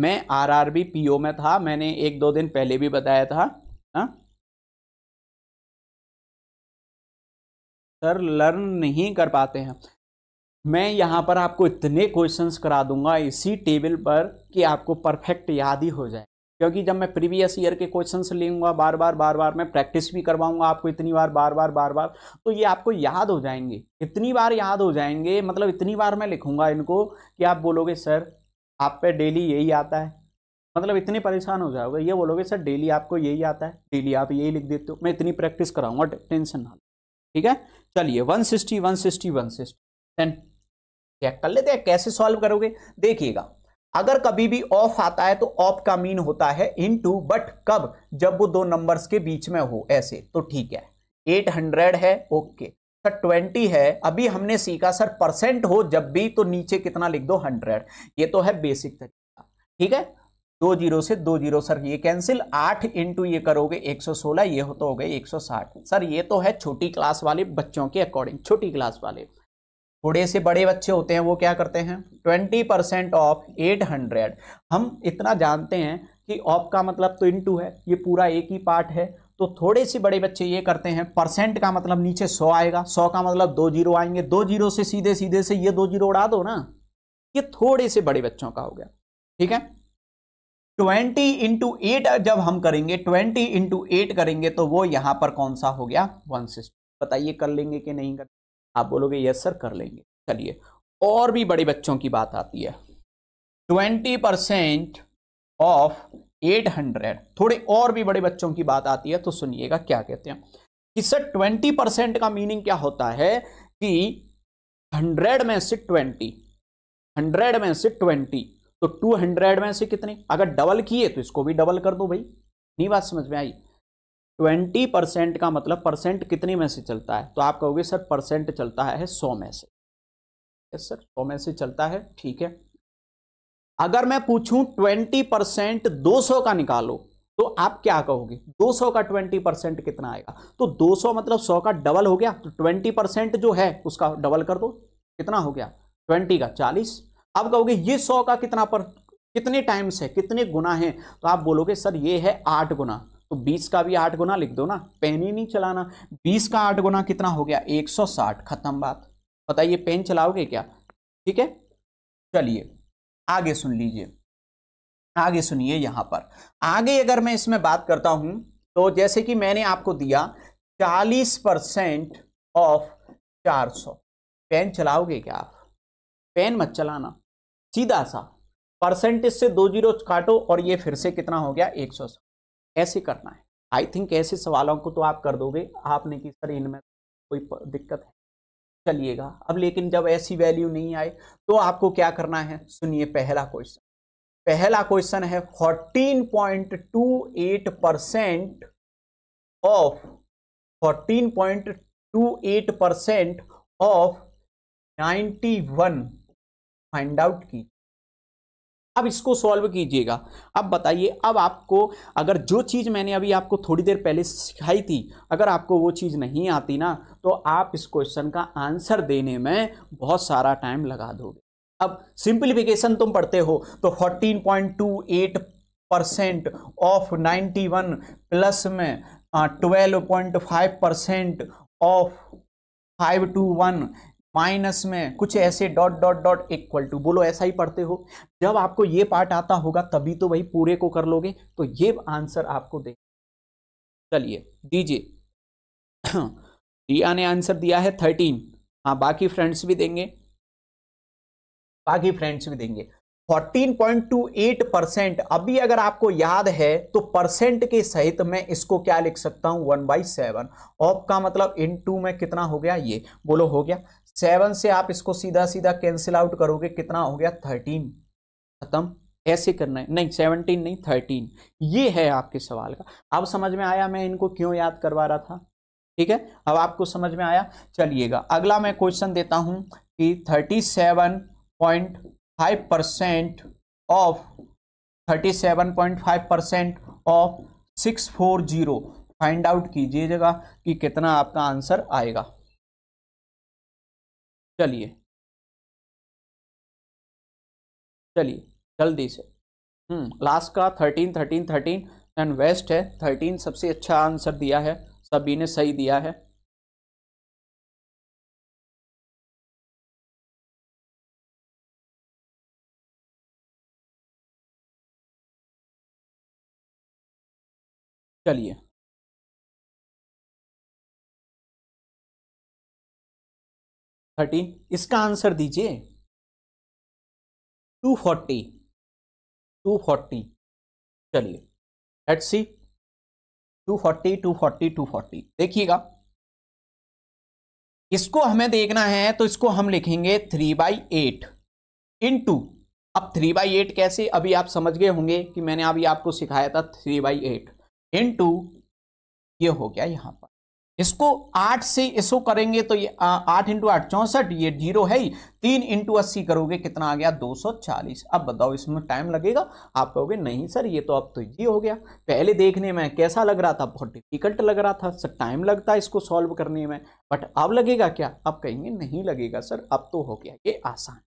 मैं आरआरबी पीओ में था मैंने एक दो दिन पहले भी बताया था ना हाँ? सर लर्न नहीं कर पाते हैं मैं यहाँ पर आपको इतने क्वेश्चंस करा दूंगा इसी टेबल पर कि आपको परफेक्ट याद ही हो जाए क्योंकि जब मैं प्रीवियस ईयर के क्वेश्चंस लेंगे बार बार बार बार मैं प्रैक्टिस भी करवाऊंगा आपको इतनी बार बार बार बार बार तो ये आपको याद हो जाएंगे इतनी बार याद हो जाएंगे मतलब इतनी बार मैं लिखूंगा इनको कि आप बोलोगे सर आप पे डेली यही आता है मतलब इतने परेशान हो जाओगे ये बोलोगे सर डेली आपको यही आता है डेली आप यही लिख देते हो मैं इतनी प्रैक्टिस कराऊंगा टेंशन ना ठीक है चलिए one sixty one sixty one sixty ten check कर लेते हैं कैसे सॉल्व करोगे देखिएगा अगर कभी भी ऑफ आता है तो ऑफ का मीन होता है इन टू बट कब जब वो दो नंबर्स के बीच में हो ऐसे तो ठीक है एट हंड्रेड है ओके सर ट्वेंटी है अभी हमने सीखा सर परसेंट हो जब भी तो नीचे कितना लिख दो हंड्रेड ये तो है बेसिक तरीका ठीक है दो जीरो से दो जीरो सर ये कैंसिल आठ इंटू ये करोगे एक सौ सोलह ये हो तो हो गए एक सौ साठ सर ये तो है छोटी क्लास वाले बच्चों के अकॉर्डिंग छोटी क्लास वाले थोड़े से बड़े बच्चे होते हैं वो क्या करते हैं twenty percent of eight hundred हम इतना जानते हैं कि ऑफ का मतलब तो इंटू है ये पूरा एक ही पार्ट है तो थोड़े से बड़े बच्चे ये करते हैं परसेंट का मतलब नीचे सौ आएगा सौ का मतलब दो जीरो आएंगे दो जीरो से सीधे सीधे से ये दो जीरो उड़ा दो ना ये थोड़े से बड़े बच्चों का हो गया ठीक है ट्वेंटी इंटू एट जब हम करेंगे ट्वेंटी इंटू एट करेंगे तो वो यहाँ पर कौन सा हो गया वन सिस्टम बताइए कर लेंगे कि नहीं कर आप बोलोगे यस सर कर लेंगे चलिए और भी बड़े बच्चों की बात आती है twenty percent of eight hundred थोड़े और भी बड़े बच्चों की बात आती है तो सुनिएगा क्या कहते हैं कि सर ट्वेंटी परसेंट का मीनिंग क्या होता है कि हंड्रेड में से ट्वेंटी हंड्रेड में से ट्वेंटी तो टू हंड्रेड में से कितने अगर डबल किए तो इसको भी डबल कर दो भाई नहीं बात समझ में आई ट्वेंटी परसेंट का मतलब परसेंट कितने में से चलता है तो आप कहोगे सर परसेंट चलता है सौ में से सर सौ में से चलता है ठीक है अगर मैं पूछूं ट्वेंटी परसेंट दो सौ का निकालो तो आप क्या कहोगे दो सौ का ट्वेंटी परसेंट कितना आएगा तो दो सौ मतलब सौ का डबल हो गया तो ट्वेंटी परसेंट जो है उसका डबल कर दो कितना हो गया ट्वेंटी का चालीस आप कहोगे ये सौ का कितना पर कितने टाइम्स है कितने गुना है तो आप बोलोगे सर ये है आठ गुना तो 20 का भी आठ गुना लिख दो ना पेन ही नहीं चलाना 20 का आठ गुना कितना हो गया 160 खत्म बात बताइए पेन चलाओगे क्या ठीक है चलिए आगे सुन लीजिए आगे सुनिए यहाँ पर आगे अगर मैं इसमें बात करता हूं तो जैसे कि मैंने आपको दिया चालीस परसेंट ऑफ चार सौ पेन चलाओगे क्या आप पेन मत चलाना सीधा सा परसेंटेज से दो जीरो काटो और ये फिर से कितना हो गया एक सौ ऐसे करना है आई थिंक ऐसे सवालों को तो आप कर दोगे आपने कि सर इनमें कोई दिक्कत है चलिएगा अब लेकिन जब ऐसी वैल्यू नहीं आई तो आपको क्या करना है सुनिए पहला क्वेश्चन पहला क्वेश्चन है 14.28 percent of 14.28 percent of 91 find out की अब इसको सॉल्व कीजिएगा अब बताइए अब आपको अगर जो चीज़ मैंने अभी आपको थोड़ी देर पहले सिखाई थी अगर आपको वो चीज़ नहीं आती ना तो आप इस क्वेश्चन का आंसर देने में बहुत सारा टाइम लगा दोगे अब सिंप्लीफिकेशन तुम पढ़ते हो तो 14.28 परसेंट ऑफ 91 प्लस में twelve point five percent of five two one minus में कुछ ऐसे dot dot dot equal to बोलो ऐसा ही पढ़ते हो जब आपको ये पार्ट आता होगा तभी तो भाई पूरे को कर लोगे तो ये आंसर आपको दे चलिए दीजिए रिया ने आंसर दिया है थर्टीन हाँ बाकी फ्रेंड्स भी देंगे बाकी फ्रेंड्स भी देंगे 14.28 परसेंट अभी अगर आपको याद है तो परसेंट के सहित मैं इसको क्या लिख सकता हूं वन बाई सेवन ऑफ का मतलब इन टू में कितना हो गया ये बोलो हो गया सेवन से आप इसको सीधा सीधा कैंसिल आउट करोगे कितना हो गया थर्टीन खत्म ऐसे करना है नहीं सेवनटीन नहीं थर्टीन ये है आपके सवाल का अब समझ में आया मैं इनको क्यों याद करवा रहा था ठीक है अब आपको समझ में आया चलिएगा अगला मैं क्वेश्चन देता हूं कि thirty seven point five percent of thirty seven point five percent of six four zero find out कीजिएगा कि कितना आपका आंसर आएगा चलिए चलिए जल्दी से हम्म लास्ट का thirteen thirteen thirteen and best है थर्टीन सबसे अच्छा आंसर दिया है सभी ने सही दिया है चलिए थर्टीन इसका आंसर दीजिए टू फोर्टी टू फोर्टी चलिए let's see two forty two forty two forty देखिएगा इसको हमें देखना है तो इसको हम लिखेंगे three by eight into अब थ्री बाई एट कैसे अभी आप समझ गए होंगे कि मैंने अभी आपको सिखाया था three by eight into ये हो गया यहां पर इसको आठ से इसो करेंगे तो ये आठ इंटू आठ चौंसठ ये जीरो है ही तीन इंटू अस्सी करोगे कितना आ गया दो सौ चालीस अब बताओ इसमें टाइम लगेगा आप कहोगे नहीं सर ये तो अब तो ये हो गया पहले देखने में कैसा लग रहा था बहुत डिफिकल्ट लग रहा था सर टाइम लगता है इसको सॉल्व करने में बट अब लगेगा क्या अब कहेंगे नहीं लगेगा सर अब तो हो गया ये आसान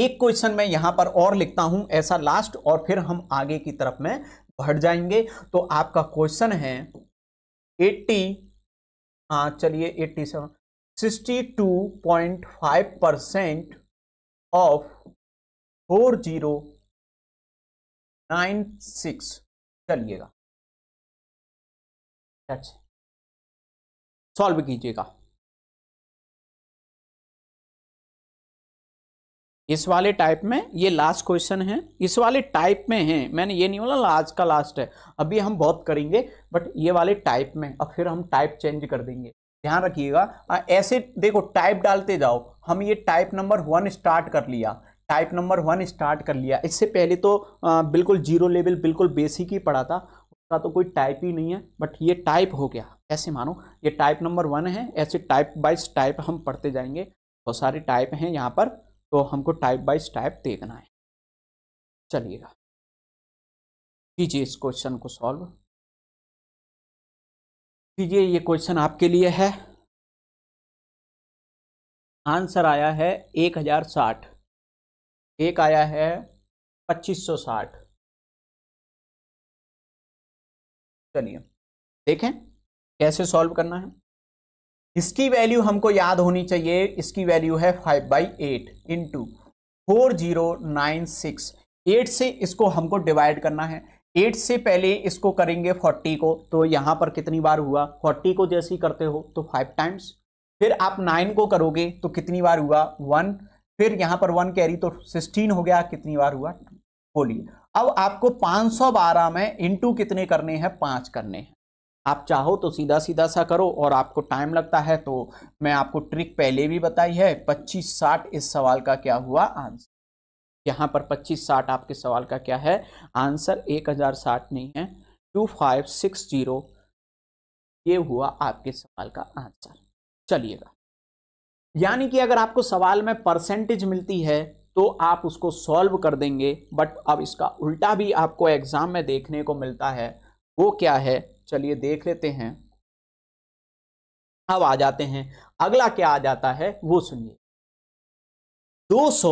एक क्वेश्चन मैं यहां पर और लिखता हूं ऐसा लास्ट और फिर हम आगे की तरफ में बढ़ जाएंगे तो आपका क्वेश्चन है एट्टी हाँ चलिए eighty seven sixty two point five percent of four zero nine six चलिएगा सॉल्व कीजिएगा इस वाले टाइप में ये लास्ट क्वेश्चन है इस वाले टाइप में है मैंने ये नहीं बोला आज का लास्ट है अभी हम बहुत करेंगे बट ये वाले टाइप में अब फिर हम टाइप चेंज कर देंगे ध्यान रखिएगा ऐसे देखो टाइप डालते जाओ हम ये टाइप नंबर वन स्टार्ट कर लिया टाइप नंबर वन स्टार्ट कर लिया इससे पहले तो आ, बिल्कुल जीरो लेवल बिल्कुल बेसिक ही पढ़ा था उसका तो कोई टाइप ही नहीं है बट ये टाइप हो गया ऐसे मानो ये टाइप नंबर वन है ऐसे टाइप बाइज टाइप हम पढ़ते जाएंगे बहुत तो सारे टाइप हैं यहाँ पर तो हमको टाइप बाई स्टाइप देखना है चलिएगा कीजिए इस क्वेश्चन को सॉल्व कीजिए ये क्वेश्चन आपके लिए है आंसर आया है एक हजार साठ एक आया है पच्चीस सौ साठ चलिए देखें कैसे सॉल्व करना है इसकी वैल्यू हमको याद होनी चाहिए इसकी वैल्यू है five by eight into four zero nine six eight से इसको हमको डिवाइड करना है एट से पहले इसको करेंगे फोर्टी को तो यहाँ पर कितनी बार हुआ फोर्टी को जैसे ही करते हो तो फाइव टाइम्स फिर आप नाइन को करोगे तो कितनी बार हुआ वन फिर यहाँ पर वन कैरी तो सिक्सटीन हो गया कितनी बार हुआ बोलिए अब आपको पाँच सौ बारह में इंटू कितने करने हैं पाँच करने हैं आप चाहो तो सीधा सीधा सा करो और आपको टाइम लगता है तो मैं आपको ट्रिक पहले भी बताई है पच्चीस साठ इस सवाल का क्या हुआ आंसर यहाँ पर पच्चीस साठ आपके सवाल का क्या है आंसर एक हजार साठ नहीं है टू फाइव सिक्स जीरो ये हुआ आपके सवाल का आंसर चलिएगा यानी कि अगर आपको सवाल में परसेंटेज मिलती है तो आप उसको सॉल्व कर देंगे बट अब इसका उल्टा भी आपको एग्जाम में देखने को मिलता है वो क्या है चलिए देख लेते हैं अब आ जाते हैं अगला क्या आ जाता है वो सुनिए 200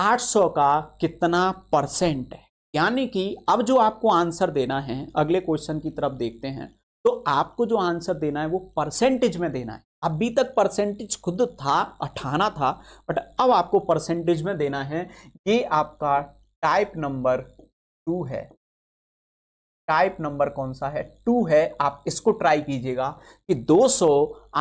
800 का कितना परसेंट है यानी कि अब जो आपको आंसर देना है अगले क्वेश्चन की तरफ देखते हैं तो आपको जो आंसर देना है वो परसेंटेज में देना है अभी तक परसेंटेज खुद था अठाना था बट अब आपको परसेंटेज में देना है ये आपका टाइप नंबर टू है टाइप नंबर कौन सा है टू है आप इसको ट्राई कीजिएगा कि 200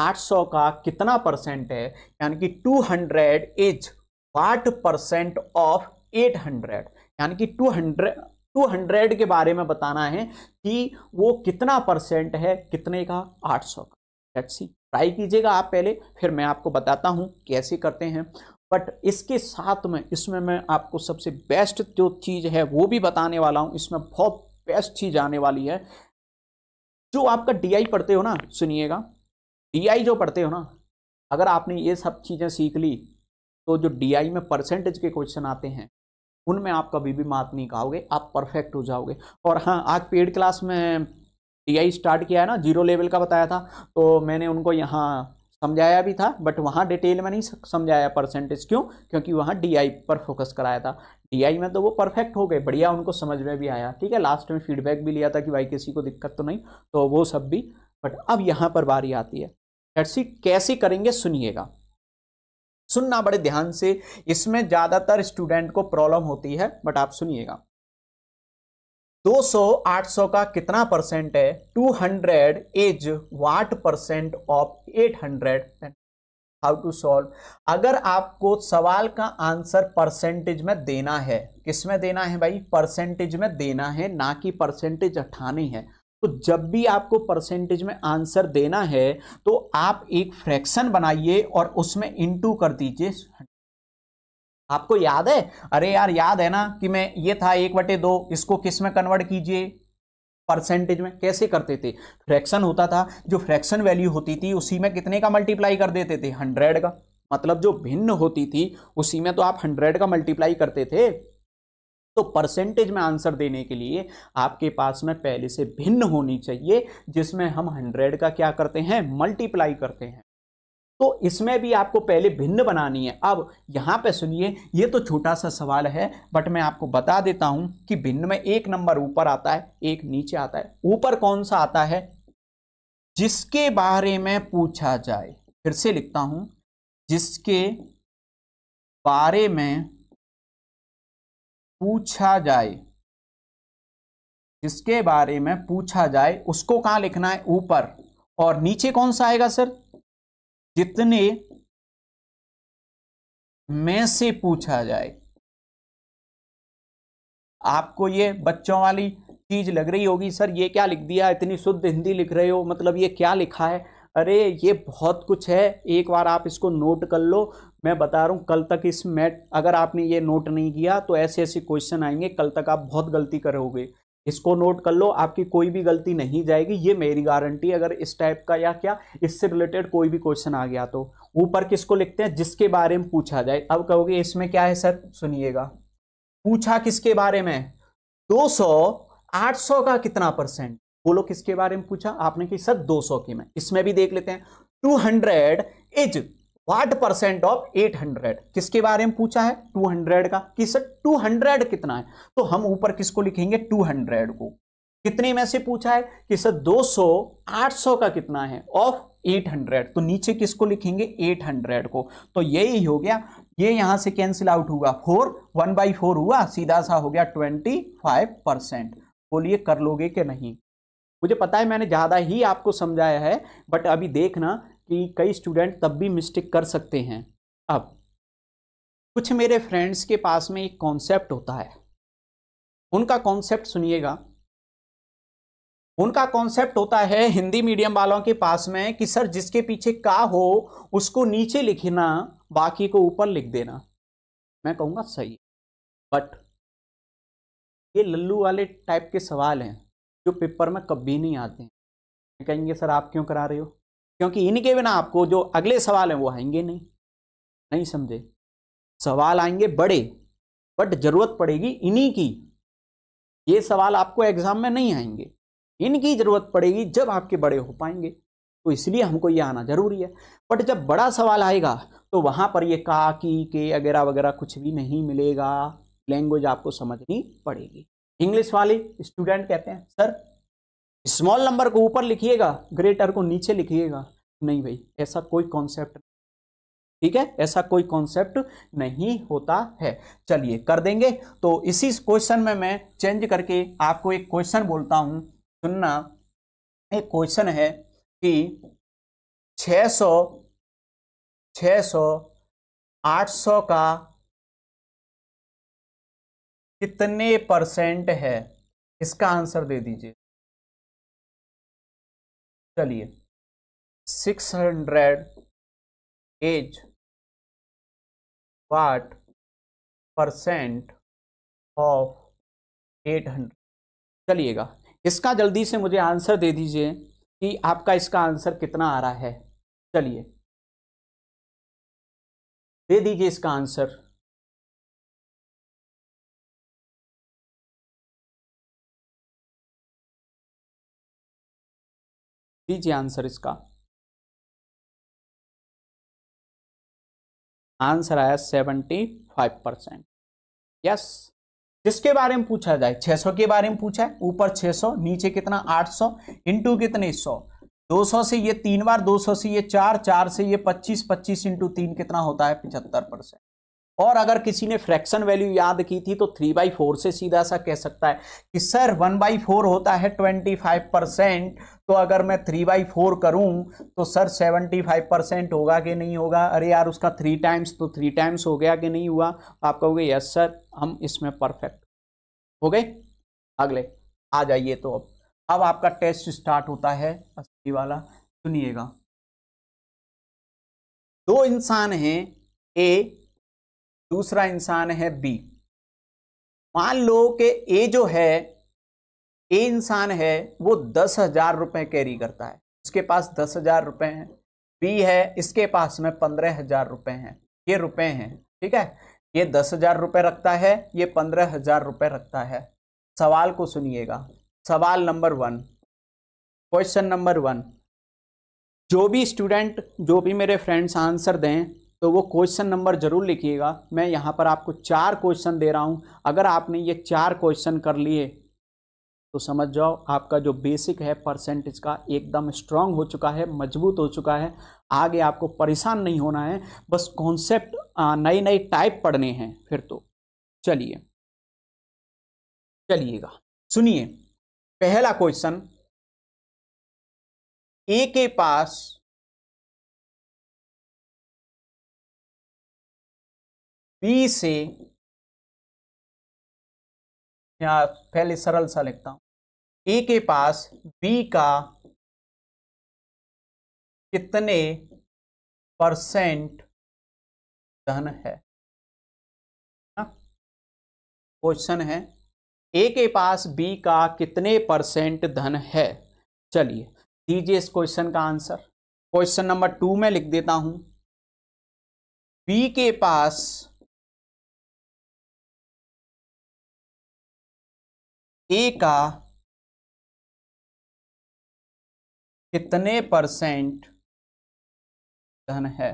800 का कितना परसेंट है यानी कि 200 इज वाट परसेंट ऑफ 800 यानी कि 200 200 के बारे में बताना है कि वो कितना परसेंट है कितने का 800 का लेट्स सी ट्राई कीजिएगा आप पहले फिर मैं आपको बताता हूँ कैसे करते हैं बट इसके साथ में इसमें मैं आपको सबसे बेस्ट जो चीज़ है वो भी बताने वाला हूँ इसमें बहुत बेस्ट चीज आने वाली है जो आपका डी पढ़ते हो ना सुनिएगा डी जो पढ़ते हो ना अगर आपने ये सब चीज़ें सीख ली तो जो डी में परसेंटेज के क्वेश्चन आते हैं उनमें आप कभी भी मात नहीं खाओगे आप परफेक्ट हो जाओगे और हाँ आज पेड क्लास में डी स्टार्ट किया है ना जीरो लेवल का बताया था तो मैंने उनको यहाँ समझाया भी था बट वहाँ डिटेल में नहीं समझाया परसेंटेज क्यों क्योंकि वहाँ डीआई पर फोकस कराया था डीआई में तो वो परफेक्ट हो गए बढ़िया उनको समझ में भी आया ठीक है लास्ट में फीडबैक भी लिया था कि भाई किसी को दिक्कत तो नहीं तो वो सब भी बट अब यहाँ पर बारी आती है लेट्सी कैसे करेंगे सुनिएगा सुनना बड़े ध्यान से इसमें ज़्यादातर स्टूडेंट को प्रॉब्लम होती है बट आप सुनिएगा 200 800 का कितना परसेंट है 200 is what percent of 800 how to solve अगर आपको सवाल का आंसर परसेंटेज में देना है किसमें देना है भाई परसेंटेज में देना है ना कि परसेंटेज हटानी है तो जब भी आपको परसेंटेज में आंसर देना है तो आप एक फ्रैक्शन बनाइए और उसमें इनटू कर दीजिए आपको याद है अरे यार याद है ना कि मैं ये था एक बटे दो इसको किस में कन्वर्ट कीजिए परसेंटेज में कैसे करते थे फ्रैक्शन होता था जो फ्रैक्शन वैल्यू होती थी उसी में कितने का मल्टीप्लाई कर देते थे हंड्रेड का मतलब जो भिन्न होती थी उसी में तो आप हंड्रेड का मल्टीप्लाई करते थे तो परसेंटेज में आंसर देने के लिए आपके पास में पहले से भिन्न होनी चाहिए जिसमें हम हंड्रेड का क्या करते हैं मल्टीप्लाई करते हैं तो इसमें भी आपको पहले भिन्न बनानी है अब यहाँ पे सुनिए ये तो छोटा सा सवाल है बट मैं आपको बता देता हूँ कि भिन्न में एक नंबर ऊपर आता है एक नीचे आता है ऊपर कौन सा आता है जिसके बारे में पूछा जाए फिर से लिखता हूँ जिसके बारे में पूछा जाए जिसके बारे में पूछा जाए उसको कहाँ लिखना है ऊपर और नीचे कौन सा आएगा सर कितने में से पूछा जाए आपको ये बच्चों वाली चीज लग रही होगी सर ये क्या लिख दिया इतनी शुद्ध हिंदी लिख रहे हो मतलब ये क्या लिखा है अरे ये बहुत कुछ है एक बार आप इसको नोट कर लो मैं बता रहा हूँ कल तक इस मैट अगर आपने ये नोट नहीं किया तो ऐसे ऐसे क्वेश्चन आएंगे कल तक आप बहुत गलती करोगे इसको नोट कर लो आपकी कोई भी गलती नहीं जाएगी ये मेरी गारंटी अगर इस टाइप का या क्या इससे रिलेटेड कोई भी क्वेश्चन आ गया तो ऊपर किसको लिखते हैं जिसके बारे में पूछा जाए अब कहोगे इसमें क्या है सर सुनिएगा पूछा किसके बारे में 200 800 का कितना परसेंट बोलो किसके बारे में पूछा आपने कि सर 200 के में इसमें भी देख लेते हैं 200 इज वाट परसेंट ऑफ 800 किसके बारे में पूछा है 200 का किस 200 कितना है तो हम ऊपर किसको लिखेंगे 200 को कितने में से पूछा है कि सर 200 800 का कितना है ऑफ 800 तो नीचे किसको लिखेंगे 800 को तो यही हो गया ये यहां से कैंसिल आउट हुआ फोर वन बाई फोर हुआ सीधा सा हो गया 25 परसेंट बोलिए कर लोगे कि नहीं मुझे पता है मैंने ज़्यादा ही आपको समझाया है बट अभी देखना कि कई स्टूडेंट तब भी मिस्टेक कर सकते हैं अब कुछ मेरे फ्रेंड्स के पास में एक कॉन्सेप्ट होता है उनका कॉन्सेप्ट सुनिएगा उनका कॉन्सेप्ट होता है हिंदी मीडियम वालों के पास में कि सर जिसके पीछे का हो उसको नीचे लिखना बाकी को ऊपर लिख देना मैं कहूँगा सही बट ये लल्लू वाले टाइप के सवाल हैं जो पेपर में कभी नहीं आते हैं कहेंगे सर आप क्यों करा रहे हो क्योंकि इनके बिना आपको जो अगले सवाल हैं वो आएंगे नहीं नहीं समझे सवाल आएंगे बड़े बट जरूरत पड़ेगी इन्हीं की ये सवाल आपको एग्जाम में नहीं आएंगे इनकी जरूरत पड़ेगी जब आपके बड़े हो पाएंगे तो इसलिए हमको ये आना जरूरी है बट जब बड़ा सवाल आएगा तो वहाँ पर ये का की के वगैरह वगैरह कुछ भी नहीं मिलेगा लैंग्वेज आपको समझनी पड़ेगी इंग्लिश वाले स्टूडेंट कहते हैं सर स्मॉल नंबर को ऊपर लिखिएगा ग्रेटर को नीचे लिखिएगा नहीं भाई ऐसा कोई कॉन्सेप्ट ठीक है ऐसा कोई कॉन्सेप्ट नहीं होता है चलिए कर देंगे तो इसी क्वेश्चन में मैं चेंज करके आपको एक क्वेश्चन बोलता हूं सुनना एक क्वेश्चन है कि 600 600 800 का कितने परसेंट है इसका आंसर दे दीजिए चलिए six hundred is what percent of eight hundred चलिएगा इसका जल्दी से मुझे आंसर दे दीजिए कि आपका इसका आंसर कितना आ रहा है चलिए दे दीजिए इसका आंसर दीजिए आंसर इसका आंसर आया सेवेंटी फाइव परसेंट यस जिसके बारे में पूछा जाए छह सौ के बारे में पूछा है ऊपर छह सौ नीचे कितना आठ सौ इंटू कितने सौ दो सौ से ये तीन बार दो सौ से ये चार चार से ये पच्चीस पच्चीस इंटू तीन कितना होता है पिछहत्तर परसेंट और अगर किसी ने फ्रैक्शन वैल्यू याद की थी तो थ्री बाई फोर से सीधा सा कह सकता है कि सर वन बाई फोर होता है ट्वेंटी फाइव परसेंट तो अगर मैं थ्री बाई फोर करूँ तो सर सेवेंटी फाइव परसेंट होगा कि नहीं होगा अरे यार उसका थ्री टाइम्स तो थ्री टाइम्स हो गया कि नहीं हुआ आप कहोगे यस सर हम इसमें परफेक्ट हो गए अगले आ जाइए तो अब अब आपका टेस्ट स्टार्ट होता है अस्सी वाला सुनिएगा दो इंसान हैं ए दूसरा इंसान है बी मान लो कि ए जो है ए इंसान है वो दस हजार रुपये कैरी करता है उसके पास दस हजार रुपये हैं बी है इसके पास में पंद्रह हजार रुपये हैं ये रुपए हैं ठीक है ये दस हजार रुपये रखता है ये पंद्रह हजार रुपये रखता है सवाल को सुनिएगा सवाल number one question number one जो भी स्टूडेंट जो भी मेरे फ्रेंड्स आंसर दें तो वो क्वेश्चन नंबर जरूर लिखिएगा मैं यहाँ पर आपको चार क्वेश्चन दे रहा हूँ अगर आपने ये चार क्वेश्चन कर लिए तो समझ जाओ आपका जो बेसिक है परसेंटेज का एकदम स्ट्रांग हो चुका है मजबूत हो चुका है आगे आपको परेशान नहीं होना है बस कॉन्सेप्ट नए नए टाइप पढ़ने हैं फिर तो चलिए चलिएगा सुनिए पहला क्वेश्चन ए के पास बी से यहाँ पहले सरल सा लिखता हूँ ए के पास बी का कितने परसेंट धन है हाँ। क्वेश्चन है ए के पास बी का कितने परसेंट धन है चलिए दीजिए इस क्वेश्चन का आंसर क्वेश्चन नंबर टू में लिख देता हूं बी के पास ए का कितने परसेंट धन है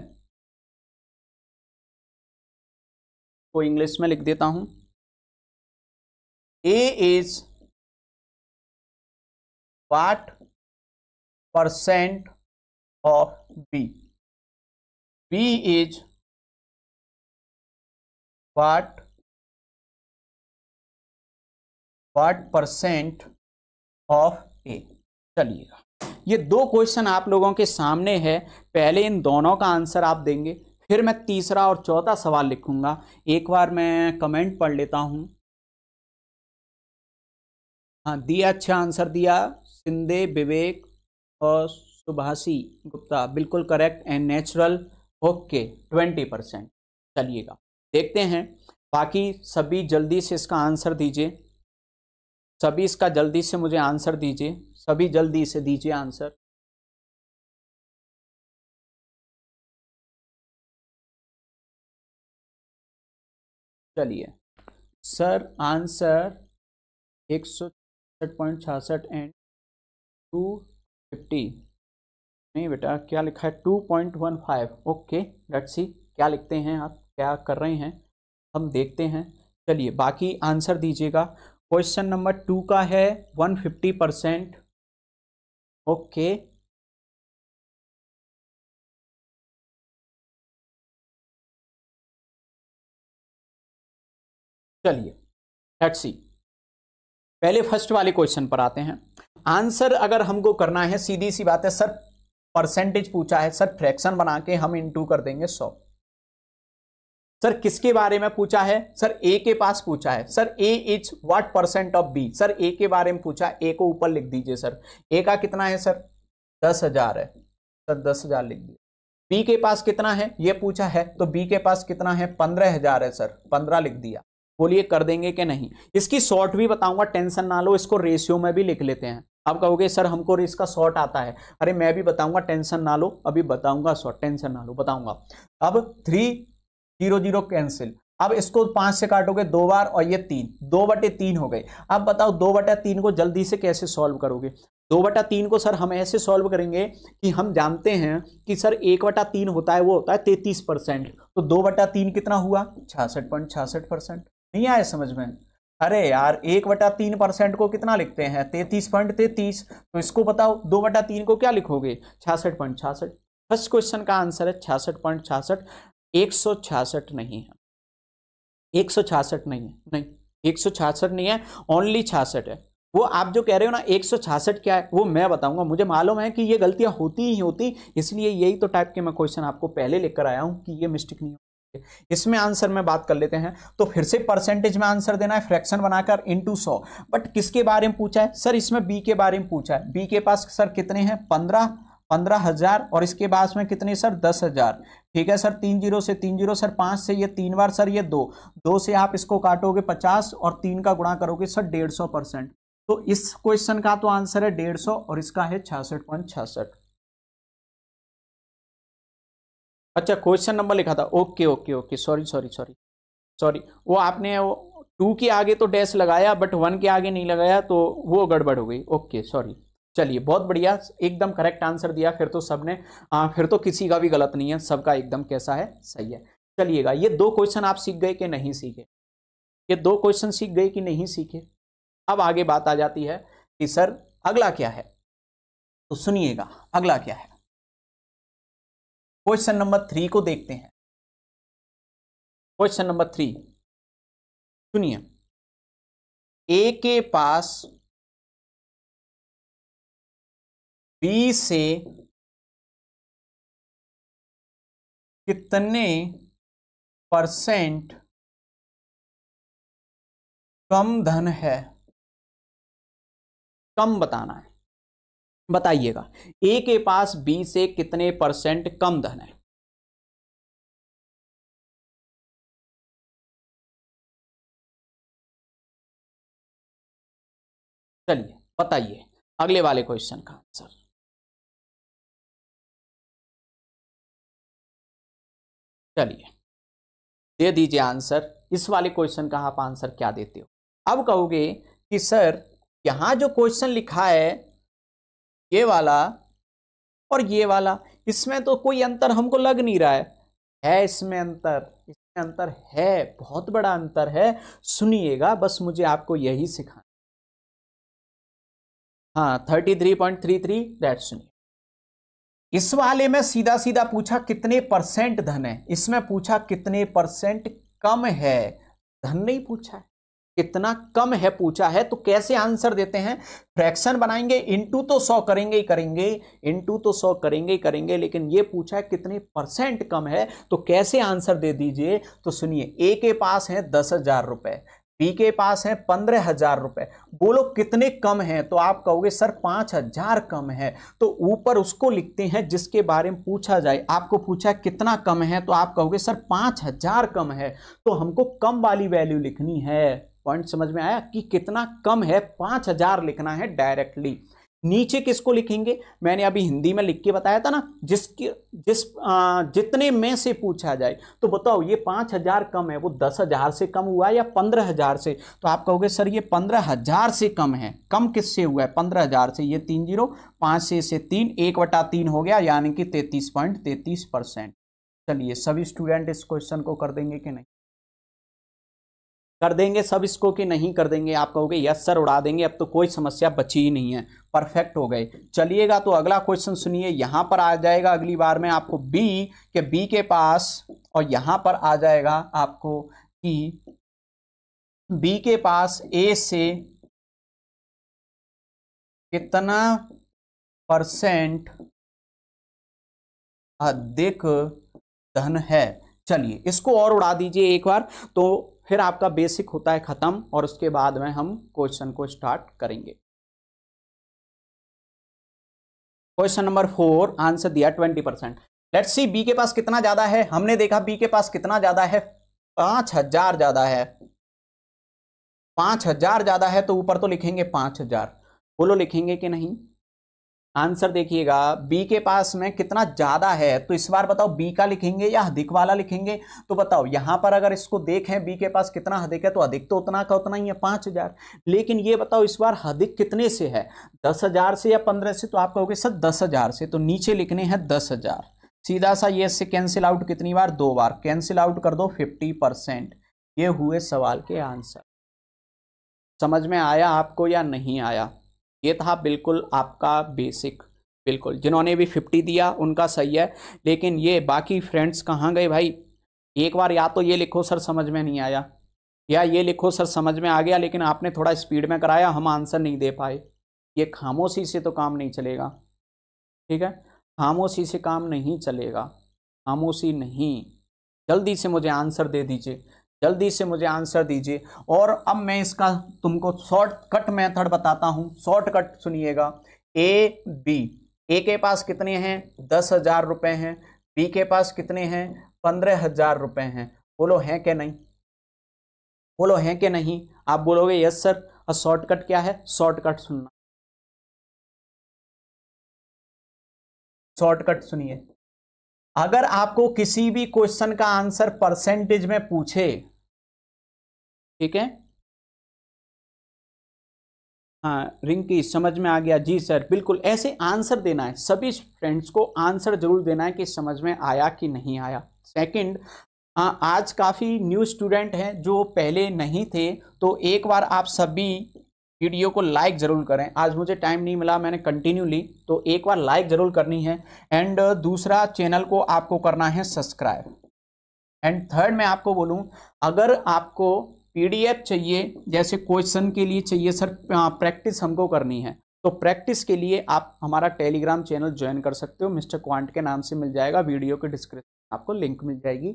को इंग्लिश में लिख देता हूं A is what percent of B B is what what percent of A चलिएगा ये दो क्वेश्चन आप लोगों के सामने है पहले इन दोनों का आंसर आप देंगे फिर मैं तीसरा और चौथा सवाल लिखूंगा एक बार मैं कमेंट पढ़ लेता हूँ हाँ दिया अच्छा आंसर दिया सिंधे विवेक और सुभाषी गुप्ता बिल्कुल correct and natural okay twenty percent चलिएगा देखते हैं बाकी सभी जल्दी से इसका आंसर दीजिए सभी इसका जल्दी से मुझे आंसर दीजिए सभी जल्दी से दीजिए आंसर चलिए सर आंसर एक सौ पॉइंट छियासठ एंड टू फिफ्टी नहीं बेटा क्या लिखा है two point one five okay let's see क्या लिखते हैं आप क्या कर रहे हैं हम देखते हैं चलिए बाकी आंसर दीजिएगा क्वेश्चन नंबर टू का है वन फिफ्टी परसेंट ओके चलिए लेट्स सी पहले फर्स्ट वाले क्वेश्चन पर आते हैं आंसर अगर हमको करना है सीधी सी बात है सर परसेंटेज पूछा है सर फ्रैक्शन बना के हम इनटू कर देंगे सौ सर किसके बारे में पूछा है सर ए के पास पूछा है sir A is what percent of B sir A के बारे में पूछा ए को ऊपर लिख दीजिए सर ए का कितना है सर दस हजार है सर दस हजार लिख दिया बी के पास कितना है ये पूछा है तो बी के पास कितना है पंद्रह हजार है सर पंद्रह लिख दिया बोलिए कर देंगे कि नहीं इसकी शॉर्ट भी बताऊंगा टेंशन ना लो इसको रेशियो में भी लिख लेते हैं आप कहोगे सर हमको इसका शॉर्ट आता है अरे मैं भी बताऊंगा टेंशन ना लो अभी बताऊंगा शॉर्ट टेंशन ना लो बताऊंगा अब थ्री जीरो जीरो कैंसिल अब इसको पांच से काटोगे दो बार और ये तीन दो बटे तीन हो गए अब बताओ दो बटा तीन को जल्दी से कैसे सॉल्व करोगे दो बटा तीन को सर हम ऐसे सॉल्व करेंगे कि हम जानते हैं कि सर एक बटा तीन होता है वो होता है तैतीस परसेंट तो दो बटा तीन कितना हुआ छियासठ पॉइंट छियासठ परसेंट नहीं आया समझ में अरे यार एक बटा तीन परसेंट को कितना लिखते हैं तैतीस पॉइंट तैतीस तो इसको बताओ दो बटा तीन को क्या लिखोगे छियासठ पॉइंट छियासठ फर्स्ट क्वेश्चन का आंसर है छियासठ पॉइंट छियासठ एक नहीं है एक नहीं है नहीं एक नहीं है ओनली छियासठ है वो आप जो कह रहे हो ना एक क्या है वो मैं बताऊंगा मुझे मालूम है कि ये गलतियां होती ही होती इसलिए यही तो टाइप के मैं क्वेश्चन आपको पहले लेकर आया हूं कि ये मिस्टेक नहीं होती इसमें आंसर में बात कर लेते हैं तो फिर से परसेंटेज में आंसर देना है फ्रैक्शन बनाकर इनटू सौ बट किसके बारे में पूछा है सर इसमें बी के बारे में पूछा है बी के पास सर कितने हैं पंद्रह पंद्रह हजार और इसके पास में कितने सर दस हजार ठीक है सर तीन जीरो से तीन जीरो सर पाँच से ये तीन बार सर ये दो दो से आप इसको काटोगे पचास और तीन का गुणा करोगे सर डेढ़ सौ परसेंट तो इस क्वेश्चन का तो आंसर है डेढ़ सौ और इसका है छियासठ पॉइंट छियासठ अच्छा क्वेश्चन नंबर लिखा था okay okay okay sorry sorry sorry sorry वो आपने वो टू के आगे तो डैश लगाया बट वन के आगे नहीं लगाया तो वो गड़बड़ हो गई ओके सॉरी चलिए बहुत बढ़िया एकदम करेक्ट आंसर दिया फिर तो सबने फिर तो किसी का भी गलत नहीं है सबका एकदम कैसा है सही है चलिएगा ये दो क्वेश्चन आप सीख गए कि नहीं सीखे ये दो क्वेश्चन सीख गए कि नहीं सीखे अब आगे बात आ जाती है कि सर अगला क्या है तो सुनिएगा अगला क्या है क्वेश्चन नंबर थ्री को देखते हैं क्वेश्चन नंबर थ्री सुनिए ए के पास बी से कितने परसेंट कम धन है कम बताना है बताइएगा ए के पास बी से कितने परसेंट कम धन है चलिए बताइए अगले वाले क्वेश्चन का आंसर चलिए दे दीजिए आंसर इस वाले क्वेश्चन का आप आंसर क्या देते हो अब कहोगे कि सर यहां जो क्वेश्चन लिखा है ये वाला और ये वाला इसमें तो कोई अंतर हमको लग नहीं रहा है है इसमें अंतर इसमें अंतर है बहुत बड़ा अंतर है सुनिएगा बस मुझे आपको यही सिखाना हाँ thirty three point three three date सुनिए इस वाले में सीधा सीधा पूछा कितने परसेंट धन है इसमें पूछा कितने परसेंट कम है धन नहीं पूछा है कितना कम है पूछा है तो कैसे आंसर देते हैं फ्रैक्शन बनाएंगे इनटू तो सौ करेंगे ही करेंगे इनटू तो सौ करेंगे ही करेंगे लेकिन ये पूछा है कितने परसेंट कम है तो कैसे आंसर दे दीजिए तो सुनिए ए के पास है दस हजार रुपये पी के पास है पंद्रह हजार रुपए बोलो कितने कम हैं तो आप कहोगे सर पांच हजार कम है तो ऊपर उसको लिखते हैं जिसके बारे में पूछा जाए आपको पूछा कितना कम है तो आप कहोगे सर पांच हजार कम है तो हमको कम वाली वैल्यू लिखनी है पॉइंट समझ में आया कि कितना कम है पांच हजार लिखना है डायरेक्टली नीचे किसको लिखेंगे मैंने अभी हिंदी में लिख के बताया था ना जिसके जिस आ, जितने में से पूछा जाए तो बताओ ये पाँच हज़ार कम है वो दस हज़ार से कम हुआ या पंद्रह हज़ार से तो आप कहोगे सर ये पंद्रह हज़ार से कम है कम किससे हुआ है पंद्रह हज़ार से ये तीन जीरो पाँच से से तीन एक वटा तीन हो गया यानी कि तैतीस पॉइंट तैंतीस परसेंट चलिए सभी स्टूडेंट इस क्वेश्चन को कर देंगे कि नहीं कर देंगे सब इसको कि नहीं कर देंगे आप कहोगे यस सर उड़ा देंगे अब तो कोई समस्या बची ही नहीं है परफेक्ट हो गए चलिएगा तो अगला क्वेश्चन सुनिए यहाँ पर आ जाएगा अगली बार में आपको बी के बी के पास और यहाँ पर आ जाएगा आपको कि e। बी के पास ए से कितना परसेंट अधिक धन है चलिए इसको और उड़ा दीजिए एक बार तो फिर आपका बेसिक होता है ख़त्म और उसके बाद में हम क्वेश्चन को स्टार्ट करेंगे क्वेश्चन नंबर फोर आंसर दिया twenty percent let see B के पास कितना ज़्यादा है हमने देखा बी के पास कितना ज़्यादा है पांच हजार ज़्यादा है पांच हजार ज़्यादा है तो ऊपर तो लिखेंगे पांच हजार बोलो लिखेंगे कि नहीं आंसर देखिएगा बी के पास में कितना ज़्यादा है तो इस बार बताओ बी का लिखेंगे या अधिक वाला लिखेंगे तो बताओ यहाँ पर अगर इसको देखें बी के पास कितना अधिक है तो अधिक तो उतना का उतना ही है पाँच हज़ार लेकिन ये बताओ इस बार अधिक कितने से है दस हज़ार से या पंद्रह से तो आप कहोगे सर दस हज़ार से तो नीचे लिखने हैं दस हज़ार सीधा सा ये इससे कैंसिल आउट कितनी बार दो बार कैंसिल आउट कर दो फिफ्टी परसेंट ये हुए सवाल के आंसर समझ में आया आपको या नहीं आया ये था बिल्कुल आपका बेसिक बिल्कुल जिन्होंने भी फिफ्टी दिया उनका सही है लेकिन ये बाकी फ्रेंड्स कहाँ गए भाई एक बार या तो ये लिखो सर समझ में नहीं आया या ये लिखो सर समझ में आ गया लेकिन आपने थोड़ा स्पीड में कराया हम आंसर नहीं दे पाए ये खामोशी से तो काम नहीं चलेगा ठीक है खामोशी से काम नहीं चलेगा खामोशी नहीं जल्दी से मुझे आंसर दे दीजिए जल्दी से मुझे आंसर दीजिए और अब मैं इसका तुमको शॉर्टकट मेथड बताता हूँ शॉर्टकट सुनिएगा ए बी ए के पास कितने हैं दस हजार रुपये हैं बी के पास कितने हैं पंद्रह हजार रुपये हैं बोलो हैं क्या नहीं बोलो हैं क्या नहीं आप बोलोगे यस सर और शॉर्टकट क्या है शॉर्टकट सुनना शॉर्टकट सुनिए अगर आपको किसी भी क्वेश्चन का आंसर परसेंटेज में पूछे ठीक है हाँ रिंकी समझ में आ गया जी सर बिल्कुल ऐसे आंसर देना है सभी फ्रेंड्स को आंसर जरूर देना है कि समझ में आया कि नहीं आया सेकंड हाँ, आज काफ़ी न्यू स्टूडेंट हैं जो पहले नहीं थे तो एक बार आप सभी वीडियो को लाइक ज़रूर करें आज मुझे टाइम नहीं मिला मैंने कंटिन्यू ली तो एक बार लाइक ज़रूर करनी है एंड दूसरा चैनल को आपको करना है सब्सक्राइब एंड थर्ड मैं आपको बोलूँ अगर आपको पीडीएफ चाहिए जैसे क्वेश्चन के लिए चाहिए सर प्रैक्टिस हमको करनी है तो प्रैक्टिस के लिए आप हमारा टेलीग्राम चैनल ज्वाइन कर सकते हो मिस्टर क्वांट के नाम से मिल जाएगा वीडियो के डिस्क्रिप्शन आपको लिंक मिल जाएगी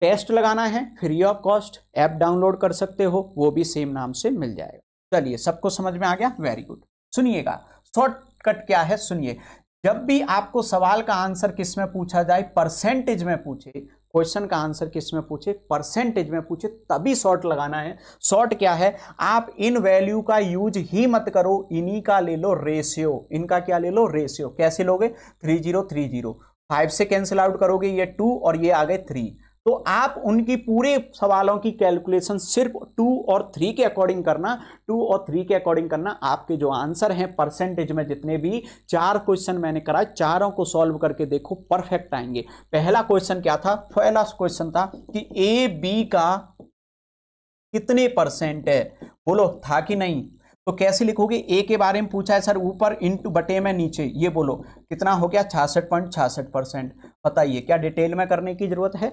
टेस्ट लगाना है free of cost app download कर सकते हो वो भी सेम नाम से मिल जाएगा चलिए सबको समझ में आ गया वेरी गुड सुनिएगा शॉर्टकट क्या है सुनिए जब भी आपको सवाल का आंसर किस में पूछा जाए परसेंटेज में पूछे क्वेश्चन का आंसर किस में पूछे परसेंटेज में पूछे तभी शॉर्ट लगाना है शॉर्ट क्या है आप इन वैल्यू का यूज ही मत करो इन्हीं का ले लो रेशियो इनका क्या ले लो रेशियो कैसे लोगे three zero three zero five से कैंसिल आउट करोगे ये टू और ये आ गए थ्री तो आप उनकी पूरे सवालों की कैलकुलेशन सिर्फ टू और थ्री के अकॉर्डिंग करना टू और थ्री के अकॉर्डिंग करना आपके जो आंसर हैं परसेंटेज में जितने भी चार क्वेश्चन मैंने करा चारों को सॉल्व करके देखो परफेक्ट आएंगे पहला क्वेश्चन क्या था पहला क्वेश्चन था कि ए बी का कितने परसेंट है बोलो था कि नहीं तो कैसे लिखोगे ए के बारे में पूछा है सर ऊपर टू बटे में नीचे ये बोलो कितना हो गया छियासठ पॉइंट छियासठ परसेंट बताइए क्या डिटेल में करने की जरूरत है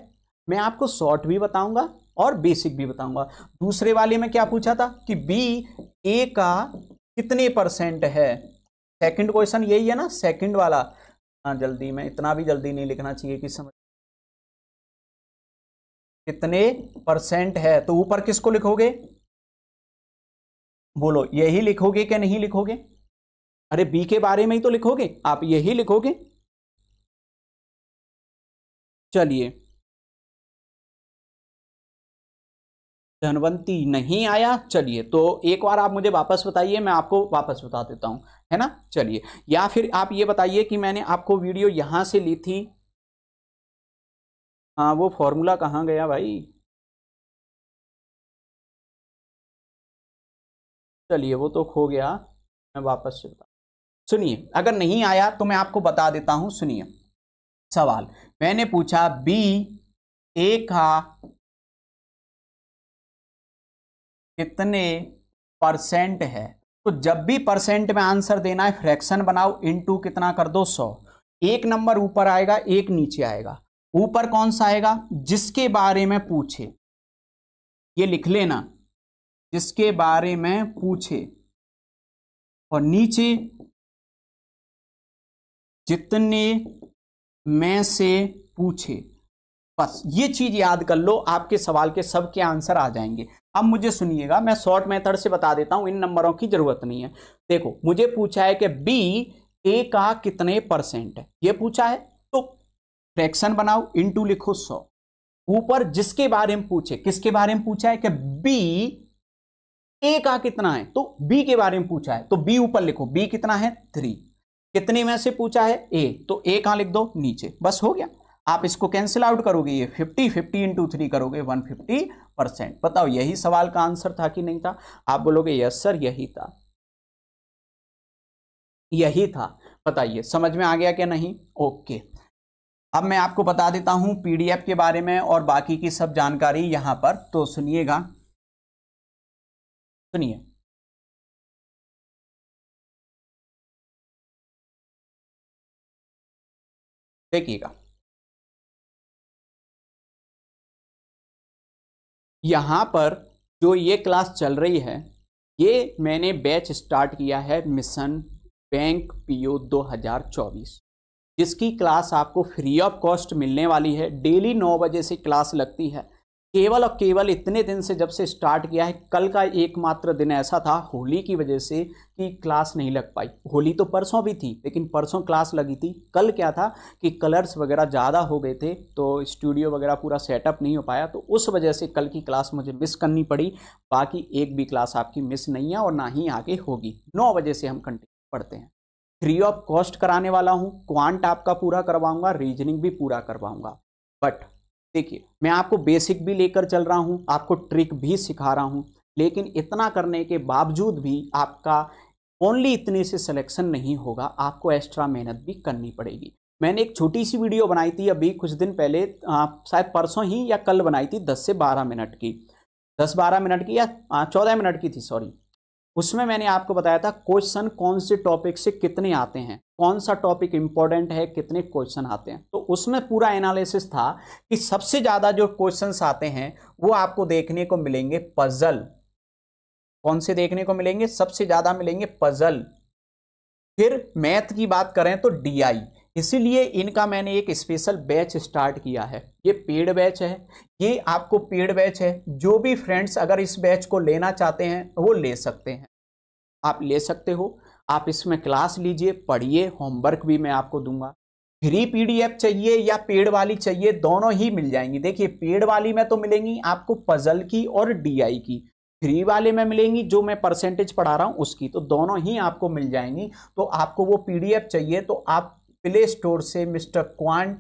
मैं आपको शॉर्ट भी बताऊंगा और बेसिक भी बताऊंगा दूसरे वाले में क्या पूछा था कि बी ए का कितने परसेंट है सेकंड क्वेश्चन यही है ना सेकंड वाला हाँ जल्दी में इतना भी जल्दी नहीं लिखना चाहिए कि समझ कितने परसेंट है तो ऊपर किसको लिखोगे बोलो यही लिखोगे क्या नहीं लिखोगे अरे बी के बारे में ही तो लिखोगे आप यही लिखोगे चलिए धनवंती नहीं आया चलिए तो एक बार आप मुझे वापस बताइए मैं आपको वापस बता देता हूँ है ना चलिए या फिर आप ये बताइए कि मैंने आपको वीडियो यहाँ से ली थी हाँ वो फॉर्मूला कहाँ गया भाई चलिए वो तो खो गया मैं वापस से बता सुनिए अगर नहीं आया तो मैं आपको बता देता हूँ सुनिए सवाल मैंने पूछा बी ए का कितने परसेंट है तो जब भी परसेंट में आंसर देना है फ्रैक्शन बनाओ इनटू कितना कर दो सौ एक नंबर ऊपर आएगा एक नीचे आएगा ऊपर कौन सा आएगा जिसके बारे में पूछे ये लिख लेना जिसके बारे में पूछे और नीचे जितने में से पूछे बस ये चीज याद कर लो आपके सवाल के सब के आंसर आ जाएंगे अब मुझे सुनिएगा मैं शॉर्ट मेथड से बता देता हूं इन नंबरों की जरूरत नहीं है देखो मुझे पूछा है कि बी ए का कितने परसेंट है ये पूछा है तो फ्रैक्शन बनाओ इनटू लिखो सौ ऊपर जिसके बारे में पूछे किसके बारे में पूछा है कि बी ए का कितना है तो बी के बारे में पूछा है तो बी ऊपर लिखो बी कितना है थ्री कितने में से पूछा है ए तो ए कहां लिख दो नीचे बस हो गया आप इसको कैंसिल आउट करोगे ये 50 50 इंटू थ्री करोगे 150 परसेंट बताओ यही सवाल का आंसर था कि नहीं था आप बोलोगे यस सर यही था यही था बताइए समझ में आ गया क्या नहीं ओके अब मैं आपको बता देता हूं पीडीएफ के बारे में और बाकी की सब जानकारी यहां पर तो सुनिएगा सुनिए देखिएगा यहाँ पर जो ये क्लास चल रही है ये मैंने बैच स्टार्ट किया है मिशन बैंक पीओ 2024 जिसकी क्लास आपको फ्री ऑफ कॉस्ट मिलने वाली है डेली नौ बजे से क्लास लगती है केवल और केवल इतने दिन से जब से स्टार्ट किया है कल का एकमात्र दिन ऐसा था होली की वजह से कि क्लास नहीं लग पाई होली तो परसों भी थी लेकिन परसों क्लास लगी थी कल क्या था कि कलर्स वगैरह ज़्यादा हो गए थे तो स्टूडियो वगैरह पूरा सेटअप नहीं हो पाया तो उस वजह से कल की क्लास मुझे मिस करनी पड़ी बाकी एक भी क्लास आपकी मिस नहीं है और ना ही आगे होगी नौ बजे से हम कंटिन्यू पढ़ते हैं फ्री ऑफ कॉस्ट कराने वाला हूँ क्वांट आपका पूरा करवाऊँगा रीजनिंग भी पूरा करवाऊँगा बट देखिए मैं आपको बेसिक भी लेकर चल रहा हूँ आपको ट्रिक भी सिखा रहा हूँ लेकिन इतना करने के बावजूद भी आपका ओनली इतने से सिलेक्शन नहीं होगा आपको एक्स्ट्रा मेहनत भी करनी पड़ेगी मैंने एक छोटी सी वीडियो बनाई थी अभी कुछ दिन पहले शायद परसों ही या कल बनाई थी दस से बारह मिनट की दस बारह मिनट की या चौदह मिनट की थी सॉरी उसमें मैंने आपको बताया था क्वेश्चन कौन से टॉपिक से कितने आते हैं कौन सा टॉपिक इंपॉर्टेंट है कितने क्वेश्चन आते हैं तो उसमें पूरा एनालिसिस था कि सबसे ज़्यादा जो क्वेश्चन आते हैं वो आपको देखने को मिलेंगे पजल कौन से देखने को मिलेंगे सबसे ज़्यादा मिलेंगे पजल फिर मैथ की बात करें तो डी इसीलिए इनका मैंने एक स्पेशल बैच स्टार्ट किया है ये पेड बैच है ये आपको पेड बैच है जो भी फ्रेंड्स अगर इस बैच को लेना चाहते हैं वो ले सकते हैं आप ले सकते हो आप इसमें क्लास लीजिए पढ़िए होमवर्क भी मैं आपको दूंगा फ्री पीडीएफ चाहिए या पेड वाली चाहिए दोनों ही मिल जाएंगी देखिए पेड वाली में तो मिलेंगी आपको पजल की और डीआई की फ्री वाले में मिलेंगी जो मैं परसेंटेज पढ़ा रहा हूँ उसकी तो दोनों ही आपको मिल जाएंगी तो आपको वो पीडीएफ चाहिए तो आप प्ले स्टोर से मिस्टर क्वांट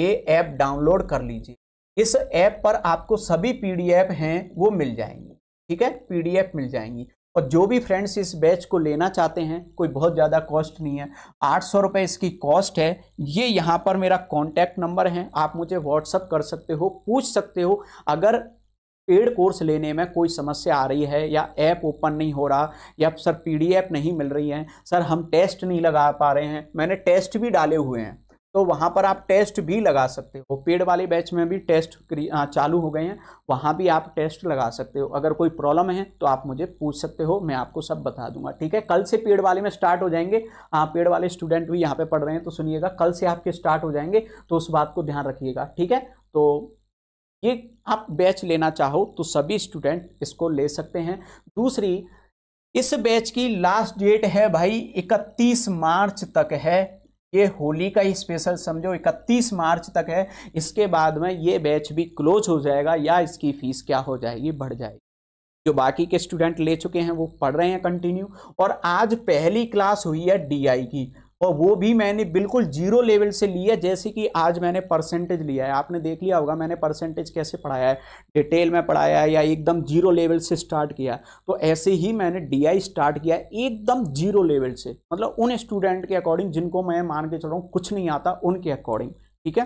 ये ऐप डाउनलोड कर लीजिए इस ऐप पर आपको सभी पीडीएफ हैं वो मिल जाएंगी ठीक है पीडीएफ मिल जाएंगी और जो भी फ्रेंड्स इस बैच को लेना चाहते हैं कोई बहुत ज़्यादा कॉस्ट नहीं है आठ सौ रुपये इसकी कॉस्ट है ये यहाँ पर मेरा कॉन्टैक्ट नंबर है आप मुझे व्हाट्सअप कर सकते हो पूछ सकते हो अगर पेड कोर्स लेने में कोई समस्या आ रही है या ऐप ओपन नहीं हो रहा या सर पीडीएफ नहीं मिल रही है सर हम टेस्ट नहीं लगा पा रहे हैं मैंने टेस्ट भी डाले हुए हैं तो वहाँ पर आप टेस्ट भी लगा सकते हो पेड वाले बैच में भी टेस्ट चालू हो गए हैं वहाँ भी आप टेस्ट लगा सकते हो अगर कोई प्रॉब्लम है तो आप मुझे पूछ सकते हो मैं आपको सब बता दूंगा ठीक है कल से पेड वाले में स्टार्ट हो जाएंगे हाँ पेड वाले स्टूडेंट भी यहाँ पर पढ़ रहे हैं तो सुनिएगा कल से आपके स्टार्ट हो जाएंगे तो उस बात को ध्यान रखिएगा ठीक है तो ये आप बैच लेना चाहो तो सभी स्टूडेंट इसको ले सकते हैं दूसरी इस बैच की लास्ट डेट है भाई 31 मार्च तक है ये होली का ही स्पेशल समझो 31 मार्च तक है इसके बाद में ये बैच भी क्लोज हो जाएगा या इसकी फ़ीस क्या हो जाएगी बढ़ जाएगी जो बाकी के स्टूडेंट ले चुके हैं वो पढ़ रहे हैं कंटिन्यू और आज पहली क्लास हुई है डीआई की और वो भी मैंने बिल्कुल जीरो लेवल से लिया जैसे कि आज मैंने परसेंटेज लिया है आपने देख लिया होगा मैंने परसेंटेज कैसे पढ़ाया है डिटेल में पढ़ाया है या एकदम जीरो लेवल से स्टार्ट किया तो ऐसे ही मैंने डीआई स्टार्ट किया एकदम जीरो लेवल से मतलब उन स्टूडेंट के अकॉर्डिंग जिनको मैं मान के चल रहा हूँ कुछ नहीं आता उनके अकॉर्डिंग ठीक है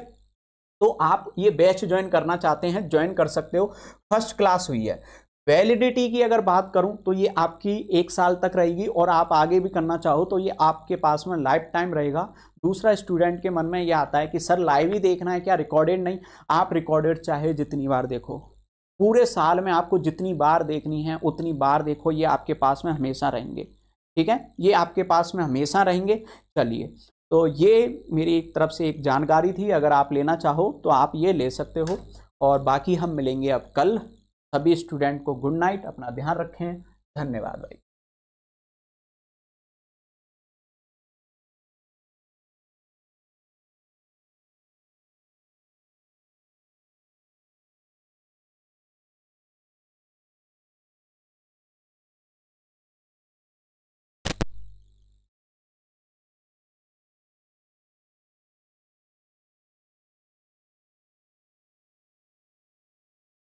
तो आप ये बैच ज्वाइन करना चाहते हैं ज्वाइन कर सकते हो फर्स्ट क्लास हुई है वैलिडिटी की अगर बात करूं तो ये आपकी एक साल तक रहेगी और आप आगे भी करना चाहो तो ये आपके पास में लाइफ टाइम रहेगा दूसरा स्टूडेंट के मन में ये आता है कि सर लाइव ही देखना है क्या रिकॉर्डेड नहीं आप रिकॉर्डेड चाहे जितनी बार देखो पूरे साल में आपको जितनी बार देखनी है उतनी बार देखो ये आपके पास में हमेशा रहेंगे ठीक है ये आपके पास में हमेशा रहेंगे चलिए तो ये मेरी एक तरफ से एक जानकारी थी अगर आप लेना चाहो तो आप ये ले सकते हो और बाकी हम मिलेंगे अब कल सभी स्टूडेंट को गुड नाइट अपना ध्यान रखें धन्यवाद भाई